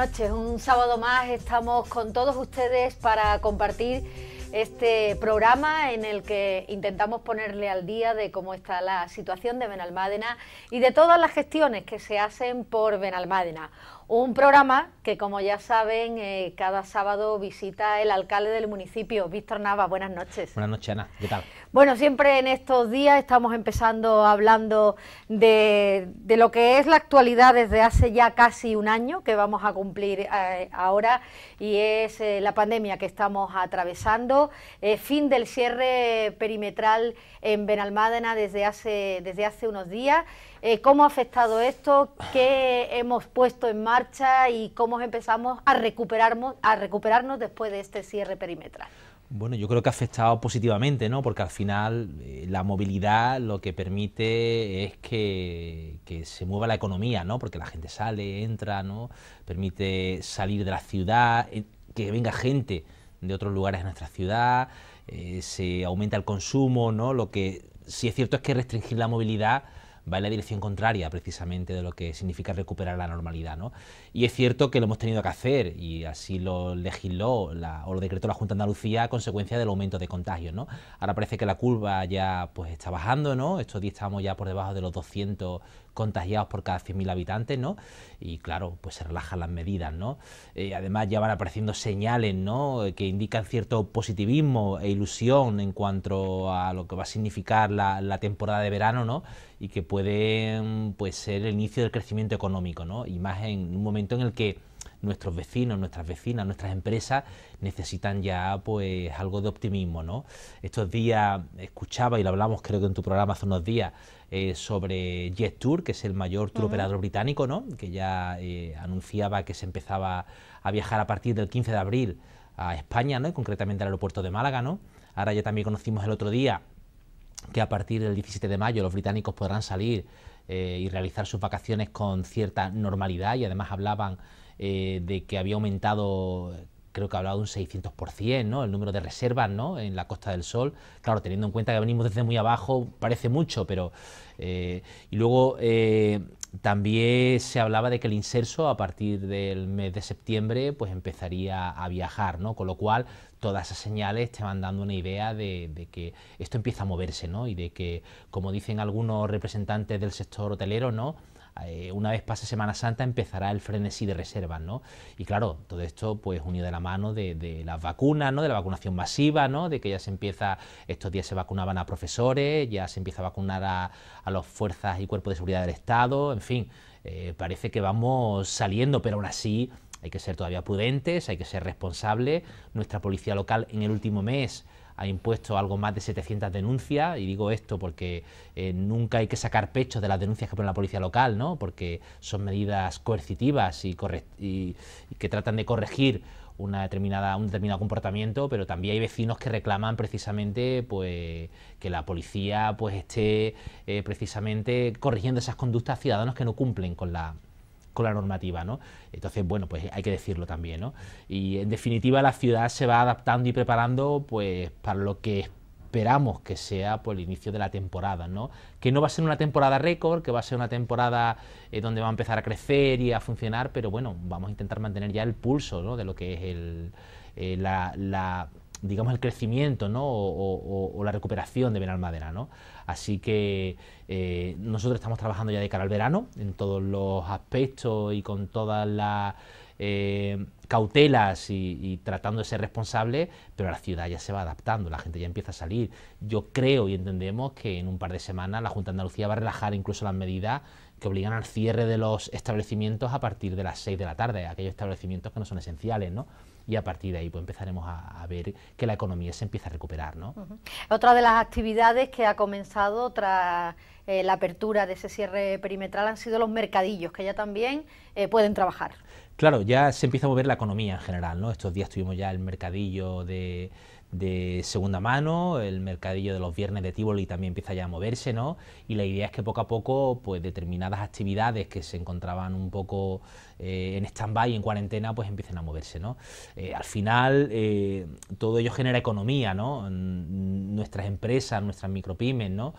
noches. Un sábado más estamos con todos ustedes para compartir este programa en el que intentamos ponerle al día de cómo está la situación de Benalmádena y de todas las gestiones que se hacen por Benalmádena. Un programa que, como ya saben, eh, cada sábado visita el alcalde del municipio, Víctor Nava. Buenas noches. Buenas noches, Ana. ¿Qué tal? Bueno, siempre en estos días estamos empezando hablando de, lo que es la actualidad desde hace ya casi un año que vamos a cumplir eh, ahora y es eh, la pandemia que estamos atravesando. fin del cierre perimetral en Benalmádena desde hace, desde hace unos días. Eh, ¿Cómo ha afectado esto? ¿Qué hemos puesto en marcha y cómo empezamos a recuperarnos, a recuperarnos después de este cierre perimetral? Bueno, yo creo que ha afectado positivamente, ¿no? Porque al final eh, la movilidad lo que permite es que, se mueva la economía, ¿no? Porque la gente sale, entra, ¿no? Permite salir de la ciudad, eh, que venga gente de otros lugares de nuestra ciudad, se aumenta el consumo, ¿no? Lo que sí es cierto es que restringir la movilidad va en la dirección contraria precisamente de lo que significa recuperar la normalidad. Y es cierto que lo hemos tenido que hacer y así lo legisló la, o lo decretó la Junta de Andalucía a consecuencia del aumento de contagios. ¿no? Ahora parece que la curva ya pues, está bajando, ¿no? estos días estamos ya por debajo de los 200 contagiados por cada 100.000 habitantes, ¿no? Y claro, pues se relajan las medidas, ¿no? Eh, además ya van apareciendo señales, ¿no? Que indican cierto positivismo e ilusión en cuanto a lo que va a significar la, temporada de verano, ¿no? Y que puede pues, ser el inicio del crecimiento económico, ¿no? Y más en un momento en el que nuestros vecinos, nuestras vecinas, nuestras empresas necesitan ya pues algo de optimismo, ¿no? Estos días escuchaba y lo hablamos creo que en tu programa hace unos días eh, sobre Jet Tour, que es el mayor tour operador británico, ¿no? Que ya eh, anunciaba que se empezaba a viajar a partir del 15 de abril a España, ¿no? Y concretamente al aeropuerto de Málaga, ¿no? Ahora ya también conocimos el otro día que a partir del 17 de mayo los británicos podrán salir eh, y realizar sus vacaciones con cierta normalidad y además hablaban eh, de que había aumentado creo que ha hablado de un 600%, ¿no? El número de reservas, ¿no? En la Costa del Sol. Claro, teniendo en cuenta que venimos desde muy abajo, parece mucho, pero... Eh, y luego eh, también se hablaba de que el inserso a partir del mes de septiembre pues empezaría a viajar, ¿no? Con lo cual todas esas señales te van dando una idea de, de, que esto empieza a moverse, ¿no? Y de que, como dicen algunos representantes del sector hotelero, ¿no? Eh, una vez pase Semana Santa empezará el frenesí de reservas, Y claro, todo esto pues unido de la mano de, las vacunas, ¿no? De la vacunación masiva, ¿no? De que ya se empieza, estos días se vacunaban a profesores, ya se empieza a vacunar a, a las fuerzas y cuerpos de seguridad del Estado, en fin, eh, parece que vamos saliendo, pero aún así hay que ser todavía prudentes, hay que ser responsables. Nuestra policía local en el último mes ha impuesto algo más de 700 denuncias, y digo esto porque eh, nunca hay que sacar pecho de las denuncias que pone la policía local, ¿no? porque son medidas coercitivas y, que tratan de corregir una determinada, un determinado comportamiento, pero también hay vecinos que reclaman precisamente pues, que la policía pues, esté eh, precisamente corrigiendo esas conductas a ciudadanos que no cumplen con la, con la normativa, ¿no? Entonces, bueno, pues hay que decirlo también, ¿no? Y en definitiva la ciudad se va adaptando y preparando pues para lo que esperamos que sea por pues, el inicio de la temporada, ¿no? Que no va a ser una temporada récord, que va a ser una temporada eh, donde va a empezar a crecer y a funcionar, pero bueno, vamos a intentar mantener ya el pulso, De lo que es el, eh, digamos, el crecimiento ¿no? o, o, la recuperación de Benalmádena. ¿no? Así que eh, nosotros estamos trabajando ya de cara al verano en todos los aspectos y con todas las eh, cautelas y, tratando de ser responsables, pero la ciudad ya se va adaptando, la gente ya empieza a salir. Yo creo y entendemos que en un par de semanas la Junta de Andalucía va a relajar incluso las medidas que obligan al cierre de los establecimientos a partir de las 6 de la tarde, aquellos establecimientos que no son esenciales, ¿no? y a partir de ahí pues empezaremos a, ver que la economía se empieza a recuperar. ¿no? Otra de las actividades que ha comenzado tras eh, la apertura de ese cierre perimetral han sido los mercadillos, que ya también eh, pueden trabajar. Claro, ya se empieza a mover la economía en general, ¿no? Estos días tuvimos ya el mercadillo de de segunda mano, el mercadillo de los viernes de Tivoli también empieza ya a moverse, Y la idea es que poco a poco, pues determinadas actividades que se encontraban un poco eh, en stand-by, en cuarentena, pues empiecen a moverse, eh, al final, eh, todo ello genera economía, ¿no? nuestras empresas, nuestras micropymes, ¿no?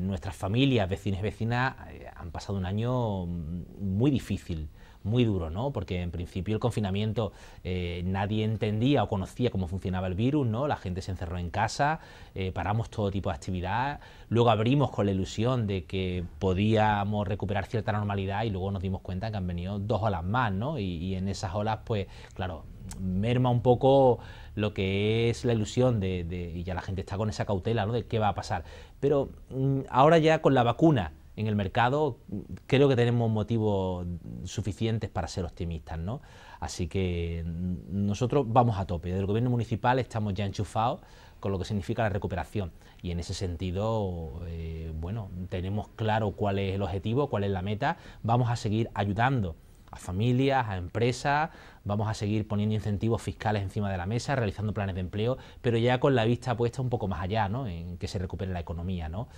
nuestras familias, vecinos y vecinas, han pasado un año muy difícil muy duro, ¿no? Porque en principio el confinamiento eh, nadie entendía o conocía cómo funcionaba el virus, ¿no? La gente se encerró en casa, eh, paramos todo tipo de actividad, luego abrimos con la ilusión de que podíamos recuperar cierta normalidad y luego nos dimos cuenta que han venido dos olas más, ¿no? y, en esas olas, pues, claro, merma un poco lo que es la ilusión de, de, y ya la gente está con esa cautela ¿no? de qué va a pasar. Pero mm, ahora ya con la vacuna en el mercado, creo que tenemos motivos suficientes para ser optimistas. ¿no? Así que nosotros vamos a tope. Del gobierno municipal estamos ya enchufados con lo que significa la recuperación. Y en ese sentido, eh, bueno, tenemos claro cuál es el objetivo, cuál es la meta. Vamos a seguir ayudando a familias, a empresas, vamos a seguir poniendo incentivos fiscales encima de la mesa, realizando planes de empleo, pero ya con la vista puesta un poco más allá, ¿no? En que se recupere la economía, ¿no?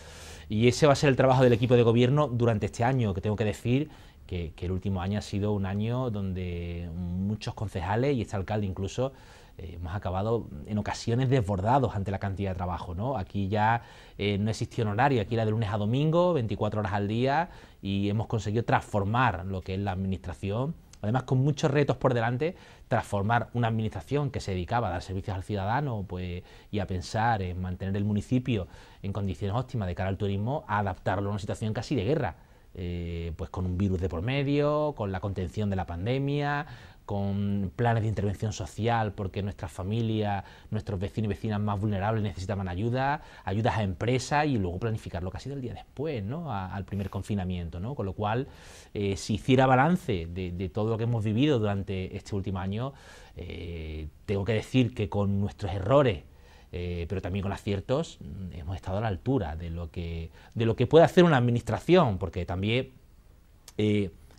Y ese va a ser el trabajo del equipo de gobierno durante este año, que tengo que decir que, el último año ha sido un año donde muchos concejales y este alcalde incluso eh, hemos acabado en ocasiones desbordados ante la cantidad de trabajo. ¿no? Aquí ya eh, no existió un horario, aquí era de lunes a domingo, 24 horas al día, y hemos conseguido transformar lo que es la administración además con muchos retos por delante, transformar una administración que se dedicaba a dar servicios al ciudadano pues, y a pensar en mantener el municipio en condiciones óptimas de cara al turismo, a adaptarlo a una situación casi de guerra. Eh, pues con un virus de por medio, con la contención de la pandemia, con planes de intervención social, porque nuestras familias, nuestros vecinos y vecinas más vulnerables necesitaban ayuda, ayudas a empresas y luego planificarlo casi del día después, ¿no? al primer confinamiento, ¿no? Con lo cual, eh, si hiciera balance de, todo lo que hemos vivido durante este último año, eh, tengo que decir que con nuestros errores, eh, pero también con aciertos, mm, hemos estado a la altura de lo que, de lo que puede hacer una administración, porque también...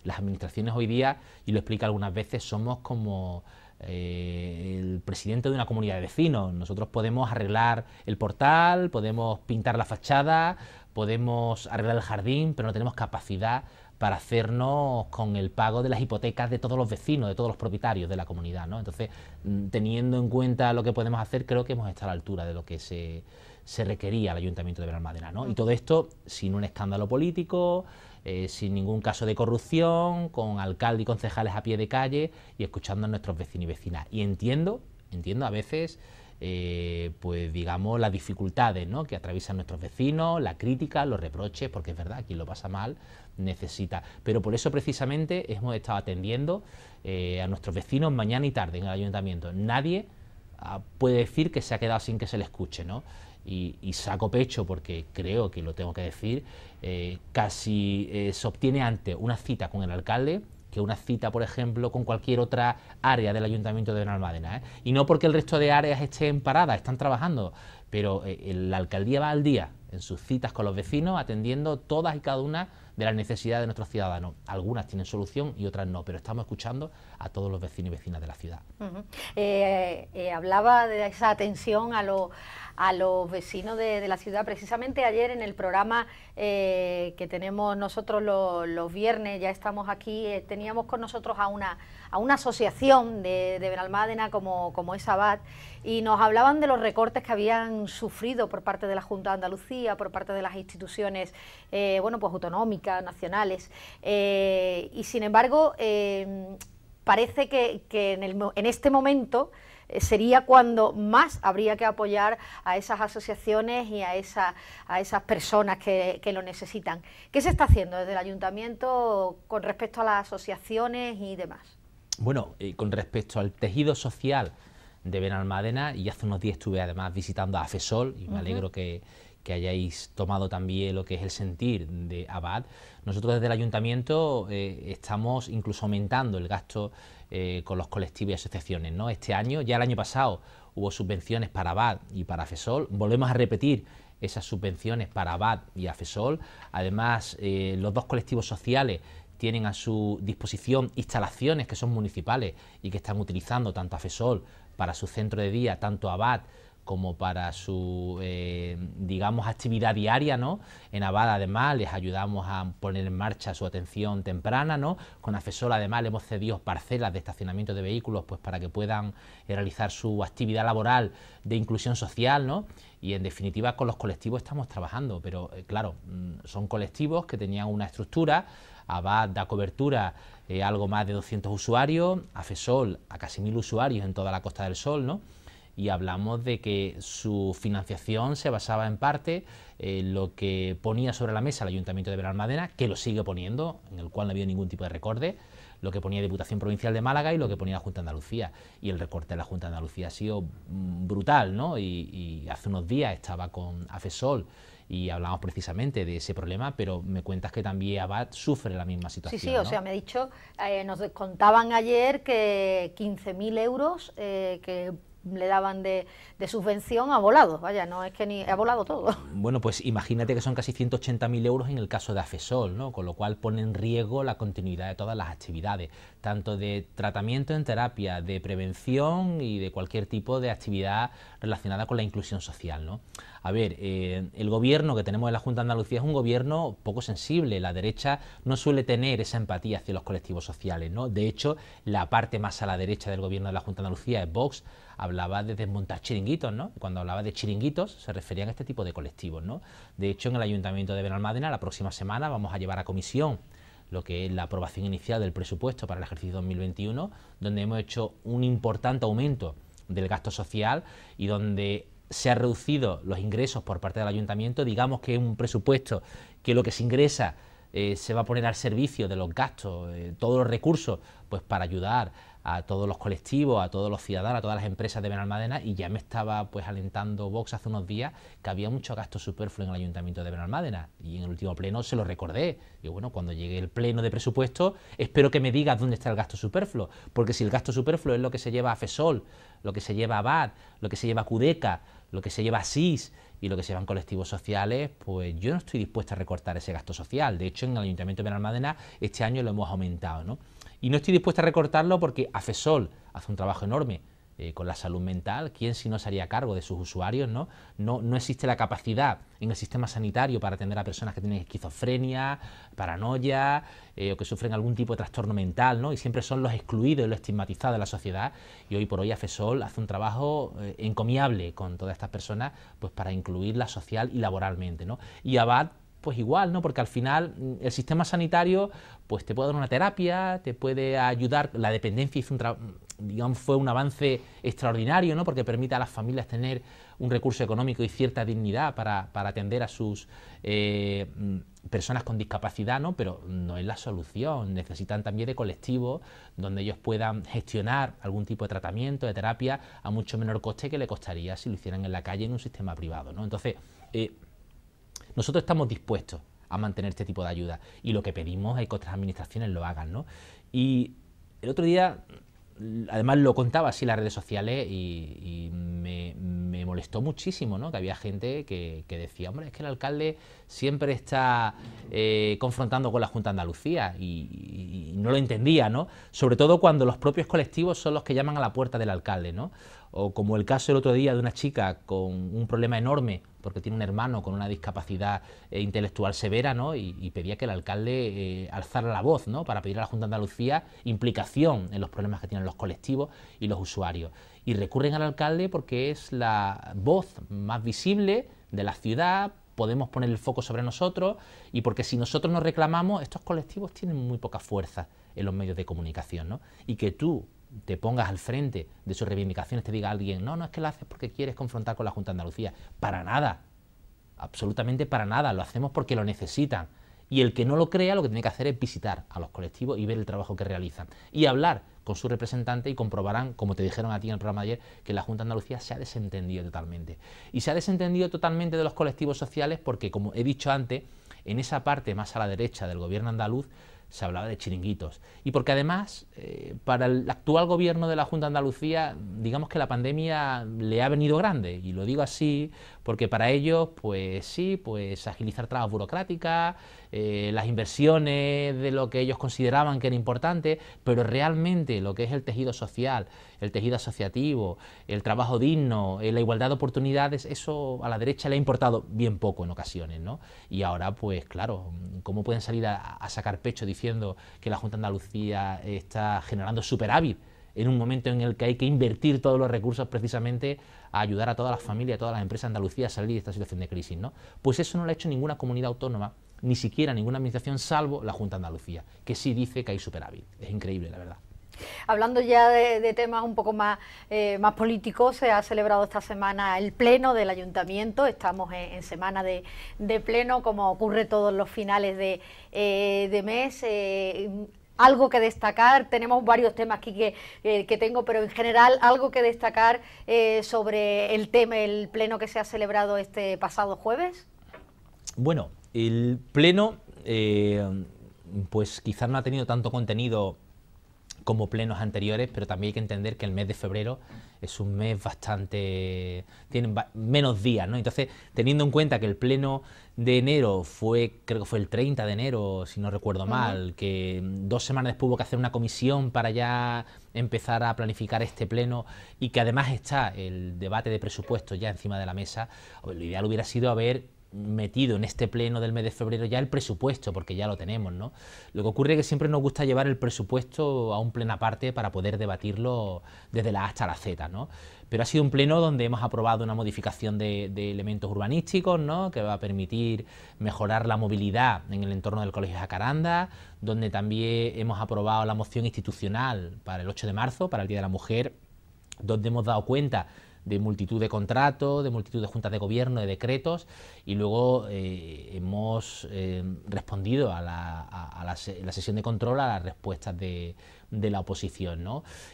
Las administraciones hoy día, y lo explica algunas veces, somos como eh, el presidente de una comunidad de vecinos. Nosotros podemos arreglar el portal, podemos pintar la fachada, podemos arreglar el jardín, pero no tenemos capacidad para hacernos con el pago de las hipotecas de todos los vecinos, de todos los propietarios de la comunidad. ¿no? Entonces, mm, teniendo en cuenta lo que podemos hacer, creo que hemos estado a la altura de lo que se, se requería al Ayuntamiento de Benalmádena. ¿no? Y todo esto sin un escándalo político, eh, sin ningún caso de corrupción, con alcalde y concejales a pie de calle y escuchando a nuestros vecinos y vecinas. Y entiendo, entiendo a veces, eh, pues digamos, las dificultades ¿no? que atraviesan nuestros vecinos, la crítica, los reproches, porque es verdad, quien lo pasa mal necesita. Pero por eso precisamente hemos estado atendiendo eh, a nuestros vecinos mañana y tarde en el ayuntamiento. Nadie ah, puede decir que se ha quedado sin que se le escuche, ¿no? y, saco pecho porque creo que lo tengo que decir, eh, casi eh, se obtiene antes una cita con el alcalde que una cita, por ejemplo, con cualquier otra área del Ayuntamiento de Benalmádena. ¿eh? Y no porque el resto de áreas estén paradas, están trabajando, pero eh, la alcaldía va al día en sus citas con los vecinos, atendiendo todas y cada una de las necesidades de nuestros ciudadanos. Algunas tienen solución y otras no, pero estamos escuchando a todos los vecinos y vecinas de la ciudad. hablaba de esa atención a, los a los vecinos de, la ciudad. Precisamente ayer en el programa eh, que tenemos nosotros los, viernes, ya estamos aquí, eh, teníamos con nosotros a una, asociación de, Benalmádena como, es Abad y nos hablaban de los recortes que habían sufrido por parte de la Junta de Andalucía, por parte de las instituciones eh, bueno, pues autonómicas, nacionales. y sin embargo, parece que, en, en este momento sería cuando más habría que apoyar a esas asociaciones y a, a esas personas que, lo necesitan. ¿Qué se está haciendo desde el ayuntamiento con respecto a las asociaciones y demás? Bueno, con respecto al tejido social de Benalmádena, y hace unos días estuve además visitando a FESOL y me alegro que, hayáis tomado también lo que es el sentir de Abad. Nosotros desde el ayuntamiento eh, estamos incluso aumentando el gasto eh, con los colectivos y asociaciones. ¿no? Este año, ya el año pasado, hubo subvenciones para ABAD y para FESOL. Volvemos a repetir esas subvenciones para ABAD y FESOL, Además, eh, los dos colectivos sociales tienen a su disposición instalaciones que son municipales y que están utilizando tanto a FESOL para su centro de día, tanto a ABAD como para su, eh, digamos, actividad diaria, ¿no? En Abad, además, les ayudamos a poner en marcha su atención temprana, ¿no? Con Afesol, además, le hemos cedido parcelas de estacionamiento de vehículos, pues para que puedan eh, realizar su actividad laboral de inclusión social, ¿no? y en definitiva con los colectivos estamos trabajando, pero eh, claro, mm, son colectivos que tenían una estructura, ABAD da cobertura eh, algo más de 200 usuarios, AFESOL a casi mil usuarios en toda la Costa del Sol, ¿no? y hablamos de que su financiación se basaba en parte en lo que ponía sobre la mesa el Ayuntamiento de Benalmádena, que lo sigue poniendo, en el cual no ha habido ningún tipo de recorte lo que ponía Diputación Provincial de Málaga y lo que ponía la Junta de Andalucía. Y el recorte de la Junta de Andalucía ha sido mm, brutal, ¿no? Y, hace unos días estaba con AFESOL y hablamos precisamente de ese problema, pero me cuentas que también Abad sufre la misma situación. Sí, sí, o sea, me ha dicho, eh, nos contaban ayer que 15.000 euros eh, que le daban de, de, subvención a volado, vaya, no es que ni ha volado todo. Bueno, pues imagínate que son casi 180.000 euros en el caso de AFESOL, ¿no? con lo cual pone en riesgo la continuidad de todas las actividades, tanto de tratamiento en terapia, de prevención y de cualquier tipo de actividad relacionada con la inclusión social. ¿no? A ver, eh, el gobierno que tenemos en la Junta de Andalucía es un gobierno poco sensible. La derecha no suele tener esa empatía hacia los colectivos sociales. ¿no? De hecho, la parte más a la derecha del gobierno de la Junta de Andalucía es Vox. Hablaba de desmontar chiringuitos, ¿no? Cuando hablaba de chiringuitos se referían a este tipo de colectivos, ¿no? De hecho, en el Ayuntamiento de Benalmádena la próxima semana vamos a llevar a comisión lo que es la aprobación inicial del presupuesto para el ejercicio 2021, donde hemos hecho un importante aumento del gasto social y donde se han reducido los ingresos por parte del ayuntamiento, digamos que es un presupuesto que lo que se ingresa eh, se va a poner al servicio de los gastos, eh, todos los recursos, pues para ayudar a todos los colectivos, a todos los ciudadanos, a todas las empresas de Benalmádena y ya me estaba pues alentando Vox hace unos días que había mucho gasto superfluo en el Ayuntamiento de Benalmádena y en el último pleno se lo recordé. Y bueno, cuando llegue el pleno de presupuesto, espero que me digas dónde está el gasto superfluo, porque si el gasto superfluo es lo que se lleva a FESOL, lo que se lleva a BAD, lo que se lleva a CUDECA, lo que se lleva SIS y lo que se llevan colectivos sociales, pues yo no estoy dispuesta a recortar ese gasto social. De hecho, en el Ayuntamiento de Benalmádena este año lo hemos aumentado, ¿no? Y no estoy dispuesta a recortarlo porque AFESOL hace un trabajo enorme eh, con la salud mental, quién si no se haría cargo de sus usuarios, ¿no? ¿no? No existe la capacidad en el sistema sanitario para atender a personas que tienen esquizofrenia, paranoia eh, o que sufren algún tipo de trastorno mental, ¿no? Y siempre son los excluidos y los estigmatizados de la sociedad y hoy por hoy AFESOL hace un trabajo eh, encomiable con todas estas personas pues para incluirlas social y laboralmente, ¿no? Y ABAD pues igual, ¿no? Porque al final mm, el sistema sanitario pues te puede dar una terapia, te puede ayudar, la dependencia hizo mm, digamos, fue un avance extraordinario, ¿no? Porque permite a las familias tener un recurso económico y cierta dignidad para, para atender a sus eh, mm, personas con discapacidad, ¿no? Pero no es la solución, necesitan también de colectivos donde ellos puedan gestionar algún tipo de tratamiento, de terapia, a mucho menor coste que le costaría si lo hicieran en la calle en un sistema privado, ¿no? Entonces, eh, nosotros estamos dispuestos a mantener este tipo de ayuda y lo que pedimos es que otras administraciones lo hagan. ¿no? Y el otro día, además lo contaba así en las redes sociales y, me, molestó muchísimo ¿no? que había gente que, decía, hombre, es que el alcalde siempre está eh, confrontando con la Junta de Andalucía y, y, no lo entendía, ¿no? sobre todo cuando los propios colectivos son los que llaman a la puerta del alcalde. ¿no? o como el caso el otro día de una chica con un problema enorme porque tiene un hermano con una discapacidad eh, intelectual severa, ¿no? Y, pedía que el alcalde eh, alzara la voz, ¿no? Para pedir a la Junta de Andalucía implicación en los problemas que tienen los colectivos y los usuarios. Y recurren al alcalde porque es la voz más visible de la ciudad, podemos poner el foco sobre nosotros y porque si nosotros nos reclamamos, estos colectivos tienen muy poca fuerza en los medios de comunicación, ¿no? Y que tú te pongas al frente de sus reivindicaciones, te diga alguien, no, no es que lo haces porque quieres confrontar con la Junta de Andalucía. Para nada, absolutamente para nada, lo hacemos porque lo necesitan. Y el que no lo crea lo que tiene que hacer es visitar a los colectivos y ver el trabajo que realizan. Y hablar con su representante y comprobarán, como te dijeron a ti en el programa ayer, que la Junta de Andalucía se ha desentendido totalmente. Y se ha desentendido totalmente de los colectivos sociales porque, como he dicho antes, en esa parte más a la derecha del gobierno andaluz se hablaba de chiringuitos. Y porque además, eh, para el actual gobierno de la Junta de Andalucía, digamos que la pandemia le ha venido grande, y lo digo así porque para ellos, pues sí, pues agilizar trabas burocráticas, eh, las inversiones de lo que ellos consideraban que era importante, pero realmente lo que es el tejido social, el tejido asociativo, el trabajo digno, eh, la igualdad de oportunidades, eso a la derecha le ha importado bien poco en ocasiones, ¿no? Y ahora, pues claro, ¿cómo pueden salir a sacar pecho diciendo que la Junta de Andalucía está generando superávit? en un momento en el que hay que invertir todos los recursos precisamente a ayudar a todas las familias, a todas las empresas de Andalucía a salir de esta situación de crisis. ¿no? Pues eso no lo ha hecho ninguna comunidad autónoma, ni siquiera ninguna administración, salvo la Junta de Andalucía, que sí dice que hay superávit. Es increíble, la verdad. Hablando ya de, temas un poco más, eh, más políticos, se ha celebrado esta semana el pleno del ayuntamiento, estamos en, semana de, pleno, como ocurre todos los finales de, eh, mes. Eh, algo que destacar. Tenemos varios temas aquí que, eh, tengo, pero en general algo que destacar eh, sobre el tema, el pleno que se ha celebrado este pasado jueves. Bueno, el pleno, eh, pues quizás no ha tenido tanto contenido como plenos anteriores, pero también hay que entender que el mes de febrero es un mes bastante... tienen menos días, ¿no? Entonces, teniendo en cuenta que el pleno de enero fue, creo que fue el 30 de enero, si no recuerdo mal, que mm, dos semanas después hubo que hacer una comisión para ya empezar a planificar este pleno y que además está el debate de presupuesto ya encima de la mesa, lo ideal hubiera sido haber metido en este pleno del mes de febrero ya el presupuesto, porque ya lo tenemos, ¿no? Lo que ocurre es que siempre nos gusta llevar el presupuesto a un pleno aparte para poder debatirlo desde la A hasta la Z, Pero ha sido un pleno donde hemos aprobado una modificación de, elementos urbanísticos, ¿no? Que va a permitir mejorar la movilidad en el entorno del Colegio Jacaranda, donde también hemos aprobado la moción institucional para el 8 de marzo, para el Día de la Mujer, donde hemos dado cuenta de multitud de contratos, de multitud de juntas de gobierno, de decretos, y luego eh, hemos eh, respondido a, la, a, la, sesión de control a las respuestas de, la oposición.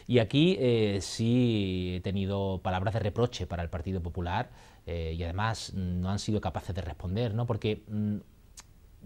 Y aquí eh, sí he tenido palabras de reproche para el Partido Popular y además mm, no han sido capaces de responder, ¿no? porque mm,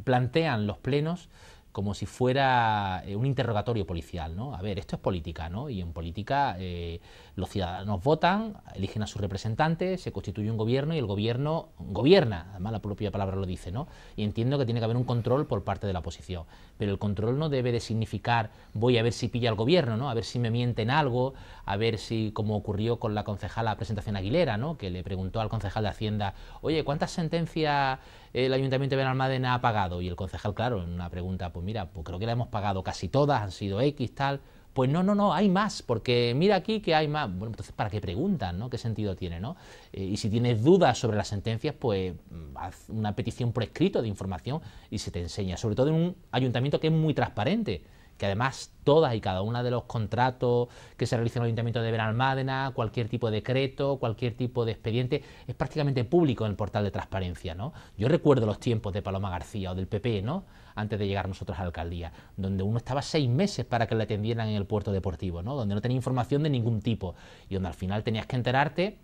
plantean los plenos como si fuera eh, un interrogatorio policial, ¿no? A ver, esto es política, ¿no? Y en política eh, los ciudadanos votan, eligen a sus representantes, se constituye un gobierno y el gobierno gobierna, además la propia palabra lo dice, ¿no? Y entiendo que tiene que haber un control por parte de la oposición, pero el control no debe de significar voy a ver si pilla el gobierno, ¿no? A ver si me mienten algo, a ver si, como ocurrió con la concejala Presentación Aguilera, ¿no? que le preguntó al concejal de Hacienda, oye, ¿cuántas sentencias eh, el Ayuntamiento de Benalmádena ha pagado? Y el concejal, claro, en una pregunta, pues mira, pues creo que la hemos pagado casi todas, han sido X, tal. Pues no, no, no, hay más, porque mira aquí que hay más. Bueno, entonces, ¿para qué preguntan? ¿no? ¿Qué sentido tiene? ¿no? Eh, y si tienes dudas sobre las sentencias, pues mm, haz una petición por escrito de información y se te enseña, sobre todo en un ayuntamiento que es muy transparente que además todas y cada una de los contratos que se realizan en el Ayuntamiento de Benalmádena, cualquier tipo de decreto, cualquier tipo de expediente, es prácticamente público en el portal de transparencia, ¿no? Yo recuerdo los tiempos de Paloma García o del PP, ¿no? Antes de llegar nosotros a la alcaldía, donde uno estaba seis meses para que le atendieran en el puerto deportivo, ¿no? Donde no tenía información de ningún tipo y donde al final tenías que enterarte,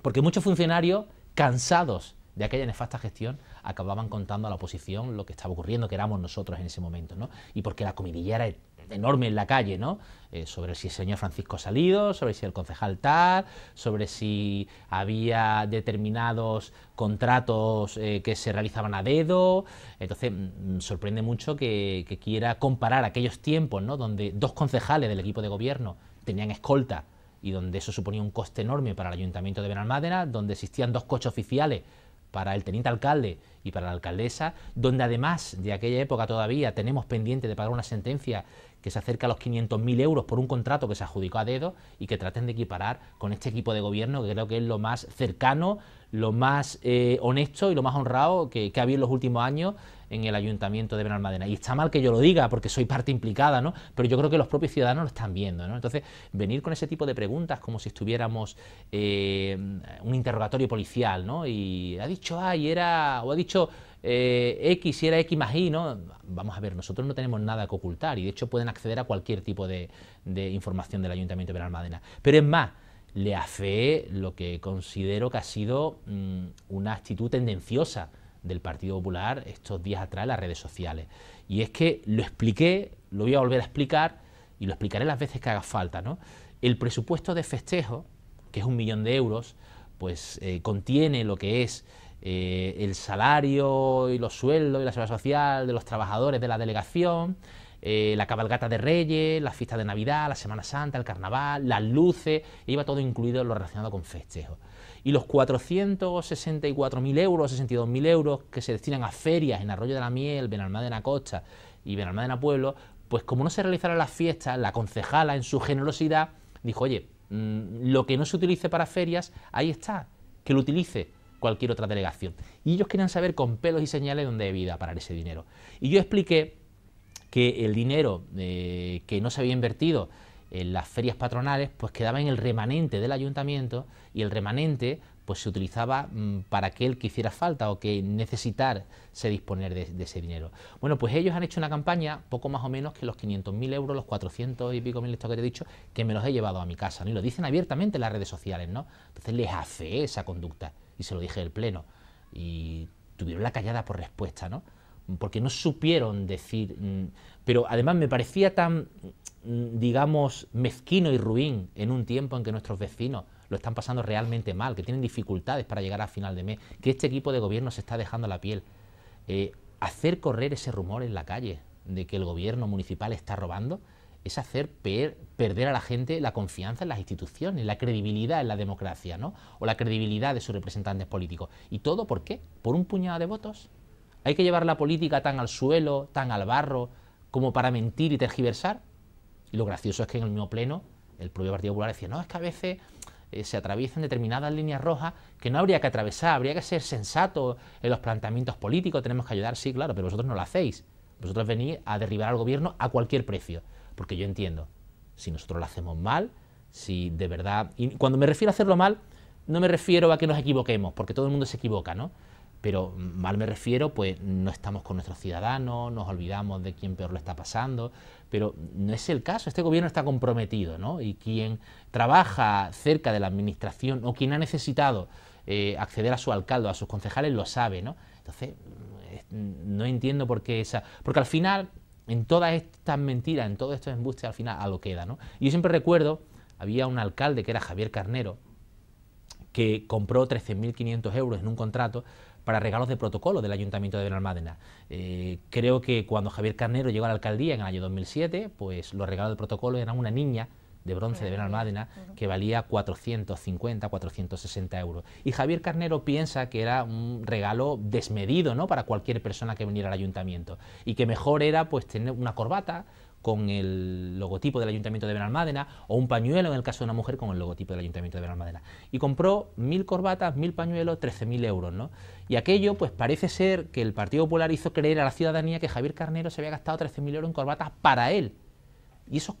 porque muchos funcionarios cansados de aquella nefasta gestión acababan contando a la oposición lo que estaba ocurriendo, que éramos nosotros en ese momento, ¿no? Y porque la comidilla era enorme en la calle, ¿no? Eh, sobre si el señor Francisco ha salido, sobre si el concejal tal, sobre si había determinados contratos eh, que se realizaban a dedo. Entonces, mm, sorprende mucho que, quiera comparar aquellos tiempos, ¿no? Donde dos concejales del equipo de gobierno tenían escolta y donde eso suponía un coste enorme para el ayuntamiento de Benalmádena, donde existían dos coches oficiales para el teniente alcalde y para la alcaldesa, donde además de aquella época todavía tenemos pendiente de pagar una sentencia que se acerca a los 500.000 euros por un contrato que se adjudicó a dedo y que traten de equiparar con este equipo de gobierno que creo que es lo más cercano, lo más eh, honesto y lo más honrado que, que ha habido en los últimos años en el ayuntamiento de Benalmadena, Y está mal que yo lo diga porque soy parte implicada, ¿no? Pero yo creo que los propios ciudadanos lo están viendo, ¿no? Entonces, venir con ese tipo de preguntas como si estuviéramos eh, un interrogatorio policial, ¿no? Y ha dicho ay era, o ha dicho eh, X y era X más Y, Vamos a ver, nosotros no tenemos nada que ocultar y de hecho pueden acceder a cualquier tipo de, información del ayuntamiento de Benalmadena. Pero es más, le hace lo que considero que ha sido mm, una actitud tendenciosa del Partido Popular estos días atrás en las redes sociales. Y es que lo expliqué, lo voy a volver a explicar y lo explicaré las veces que haga falta. ¿no? El presupuesto de festejo, que es un millón de euros, pues eh, contiene lo que es eh, el salario y los sueldos y la seguridad social de los trabajadores de la delegación, eh, la cabalgata de Reyes, la fiesta de Navidad, la Semana Santa, el carnaval, las luces, iba todo incluido en lo relacionado con festejos y los 464.000 euros, 62.000 euros que se destinan a ferias en Arroyo de la Miel, la Costa y Benalmádena Pueblo, pues como no se realizará las fiestas, la concejala en su generosidad dijo, oye, mm, lo que no se utilice para ferias, ahí está, que lo utilice cualquier otra delegación. Y ellos querían saber con pelos y señales dónde debía parar ese dinero. Y yo expliqué que el dinero eh, que no se había invertido en las ferias patronales, pues quedaba en el remanente del ayuntamiento y el remanente pues se utilizaba mm, para aquel que hiciera falta o que necesitar disponer de, ese dinero. Bueno, pues ellos han hecho una campaña poco más o menos que los 500.000 euros, los 400 y pico mil esto que te he dicho, que me los he llevado a mi casa, Y lo dicen abiertamente en las redes sociales, ¿no? Entonces les hace esa conducta y se lo dije el pleno y tuvieron la callada por respuesta, ¿no? Porque no supieron decir, mm, pero además me parecía tan Mm, digamos, mezquino y ruin en un tiempo en que nuestros vecinos lo están pasando realmente mal, que tienen dificultades para llegar a final de mes, que este equipo de gobierno se está dejando la piel. Eh, hacer correr ese rumor en la calle de que el gobierno municipal está robando es hacer perder a la gente la confianza en las instituciones, la credibilidad en la democracia, ¿no? O la credibilidad de sus representantes políticos. ¿Y todo por qué? ¿Por un puñado de votos? ¿Hay que llevar la política tan al suelo, tan al barro, como para mentir y tergiversar? lo gracioso es que en el mismo pleno, el propio Partido Popular decía, no, es que a veces eh, se atraviesan determinadas líneas rojas que no habría que atravesar, habría que ser sensato en los planteamientos políticos, tenemos que ayudar, sí, claro, pero vosotros no lo hacéis. Vosotros venís a derribar al gobierno a cualquier precio. Porque yo entiendo, si nosotros lo hacemos mal, si de verdad... Y cuando me refiero a hacerlo mal, no me refiero a que nos equivoquemos, porque todo el mundo se equivoca, ¿no? pero mal me refiero, pues no estamos con nuestros ciudadanos, nos olvidamos de quién peor lo está pasando, pero no es el caso, este gobierno está comprometido, ¿no? Y quien trabaja cerca de la administración o quien ha necesitado eh, acceder a su alcalde o a sus concejales lo sabe, ¿no? Entonces, no entiendo por qué esa... Porque al final, en todas estas mentiras, en todos estos embustes, al final a lo queda, ¿no? Y yo siempre recuerdo, había un alcalde que era Javier Carnero, que compró 13.500 euros en un contrato para regalos de protocolo del Ayuntamiento de Benalmádena. Eh, creo que cuando Javier Carnero llegó a la alcaldía en el año 2007, pues los regalos de protocolo eran una niña de bronce de Benalmádena que valía 450, 460 euros. Y Javier Carnero piensa que era un regalo desmedido ¿no? para cualquier persona que viniera al ayuntamiento y que mejor era pues tener una corbata, con el logotipo del Ayuntamiento de Benalmádena o un pañuelo en el caso de una mujer con el logotipo del Ayuntamiento de Benalmádena. Y compró mil corbatas, mil pañuelos, 13.000 euros. ¿no? Y aquello pues parece ser que el Partido Popular hizo creer a la ciudadanía que Javier Carnero se había gastado 13.000 euros en corbatas para él. Y eso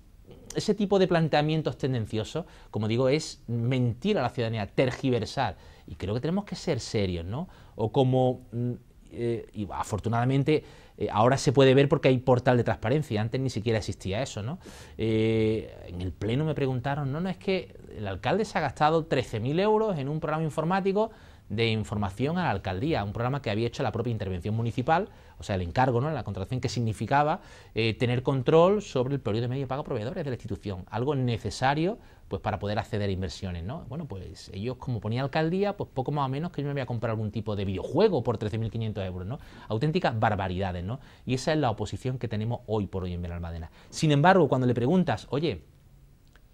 ese tipo de planteamientos tendenciosos, como digo, es mentir a la ciudadanía, tergiversar. Y creo que tenemos que ser serios, ¿no? O como mm, eh, y afortunadamente eh, ahora se puede ver porque hay portal de transparencia, antes ni siquiera existía eso, ¿no? Eh, en el Pleno me preguntaron, no, no, es que el alcalde se ha gastado 13.000 euros en un programa informático de información a la alcaldía, un programa que había hecho la propia intervención municipal o sea, el encargo, ¿no? la contratación que significaba eh, tener control sobre el periodo de medio pago proveedores de la institución, algo necesario pues para poder acceder a inversiones, Bueno, pues ellos, como ponía alcaldía, pues poco más o menos que yo me voy a comprar algún tipo de videojuego por 13.500 euros, ¿no? Auténticas barbaridades, ¿no? Y esa es la oposición que tenemos hoy por hoy en Benalmádena. Sin embargo, cuando le preguntas, oye,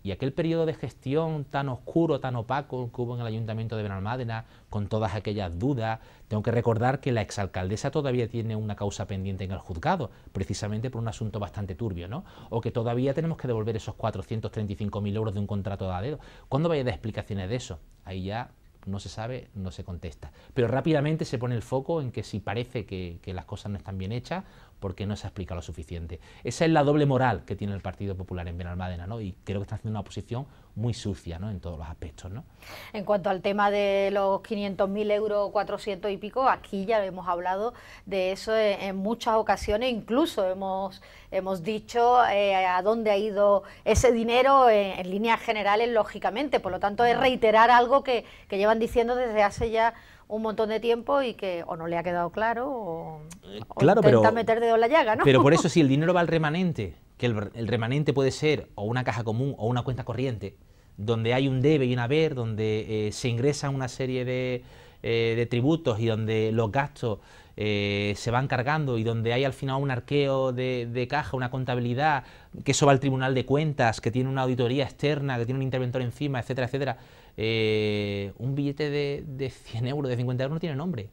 y aquel periodo de gestión tan oscuro, tan opaco que hubo en el ayuntamiento de Benalmádena, con todas aquellas dudas, tengo que recordar que la exalcaldesa todavía tiene una causa pendiente en el juzgado, precisamente por un asunto bastante turbio, ¿no? O que todavía tenemos que devolver esos 435.000 euros de un contrato de dedo. ¿Cuándo vaya a dar explicaciones de eso? Ahí ya no se sabe, no se contesta. Pero rápidamente se pone el foco en que si parece que, que las cosas no están bien hechas, porque no se ha explicado lo suficiente. Esa es la doble moral que tiene el Partido Popular en Benalmádena, ¿no? y creo que está haciendo una oposición muy sucia ¿no? en todos los aspectos. ¿no? En cuanto al tema de los 500.000 euros, 400 y pico, aquí ya hemos hablado de eso en, muchas ocasiones, incluso hemos, hemos dicho eh, a dónde ha ido ese dinero en, líneas generales, lógicamente. Por lo tanto, es reiterar algo que, que llevan diciendo desde hace ya un montón de tiempo y que o no le ha quedado claro o, eh, claro, o intenta meter de en la llaga, ¿no? Pero por eso si el dinero va al remanente que el, remanente puede ser o una caja común o una cuenta corriente, donde hay un debe y un haber, donde eh, se ingresa una serie eh, de, tributos y donde los gastos eh, se van cargando y donde hay al final un arqueo de, caja, una contabilidad, que eso va al Tribunal de Cuentas, que tiene una auditoría externa, que tiene un interventor encima, etcétera, etcétera. un billete de, 100 euros, de 50 euros no tiene nombre.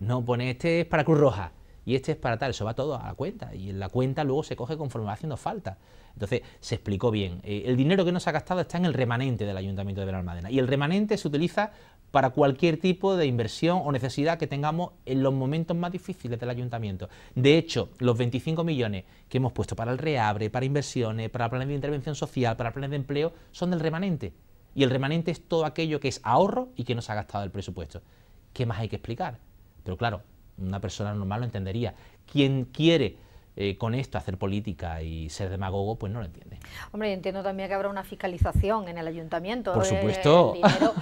No pone, este es para Cruz Roja y este es para tal, eso va todo a la cuenta y en la cuenta luego se coge conforme va haciendo falta. Entonces, se explicó bien, eh, el dinero que no ha gastado está en el remanente del Ayuntamiento de Benalmádena y el remanente se utiliza para cualquier tipo de inversión o necesidad que tengamos en los momentos más difíciles del ayuntamiento. De hecho, los 25 millones que hemos puesto para el reabre, para inversiones, para planes de intervención social, para planes de empleo, son del remanente. Y el remanente es todo aquello que es ahorro y que nos ha gastado el presupuesto. ¿Qué más hay que explicar? Pero claro, una persona normal lo entendería. Quien quiere eh, con esto hacer política y ser demagogo, pues no lo entiende. Hombre, yo entiendo también que habrá una fiscalización en el ayuntamiento. Por supuesto,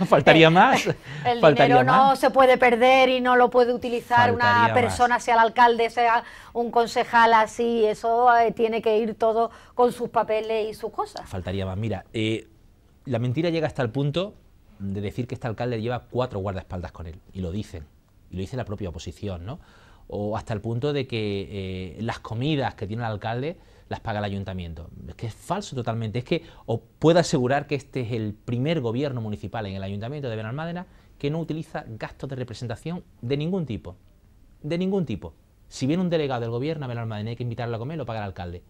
faltaría más. el dinero eh, no se puede perder y no lo puede utilizar una persona, sea el alcalde, sea un concejal así, eso eh, tiene que ir todo con sus papeles y sus cosas. Faltaría más. Mira, la mentira llega hasta el punto de decir que este alcalde lleva cuatro guardaespaldas con él, y lo dicen lo dice la propia oposición, ¿no? o hasta el punto de que eh, las comidas que tiene el alcalde las paga el ayuntamiento. Es que es falso totalmente. Es que ...o puedo asegurar que este es el primer gobierno municipal en el ayuntamiento de Benalmádena que no utiliza gastos de representación de ningún tipo. De ningún tipo. Si viene un delegado del gobierno a Benalmádena hay que invitarlo a comer, lo paga el alcalde.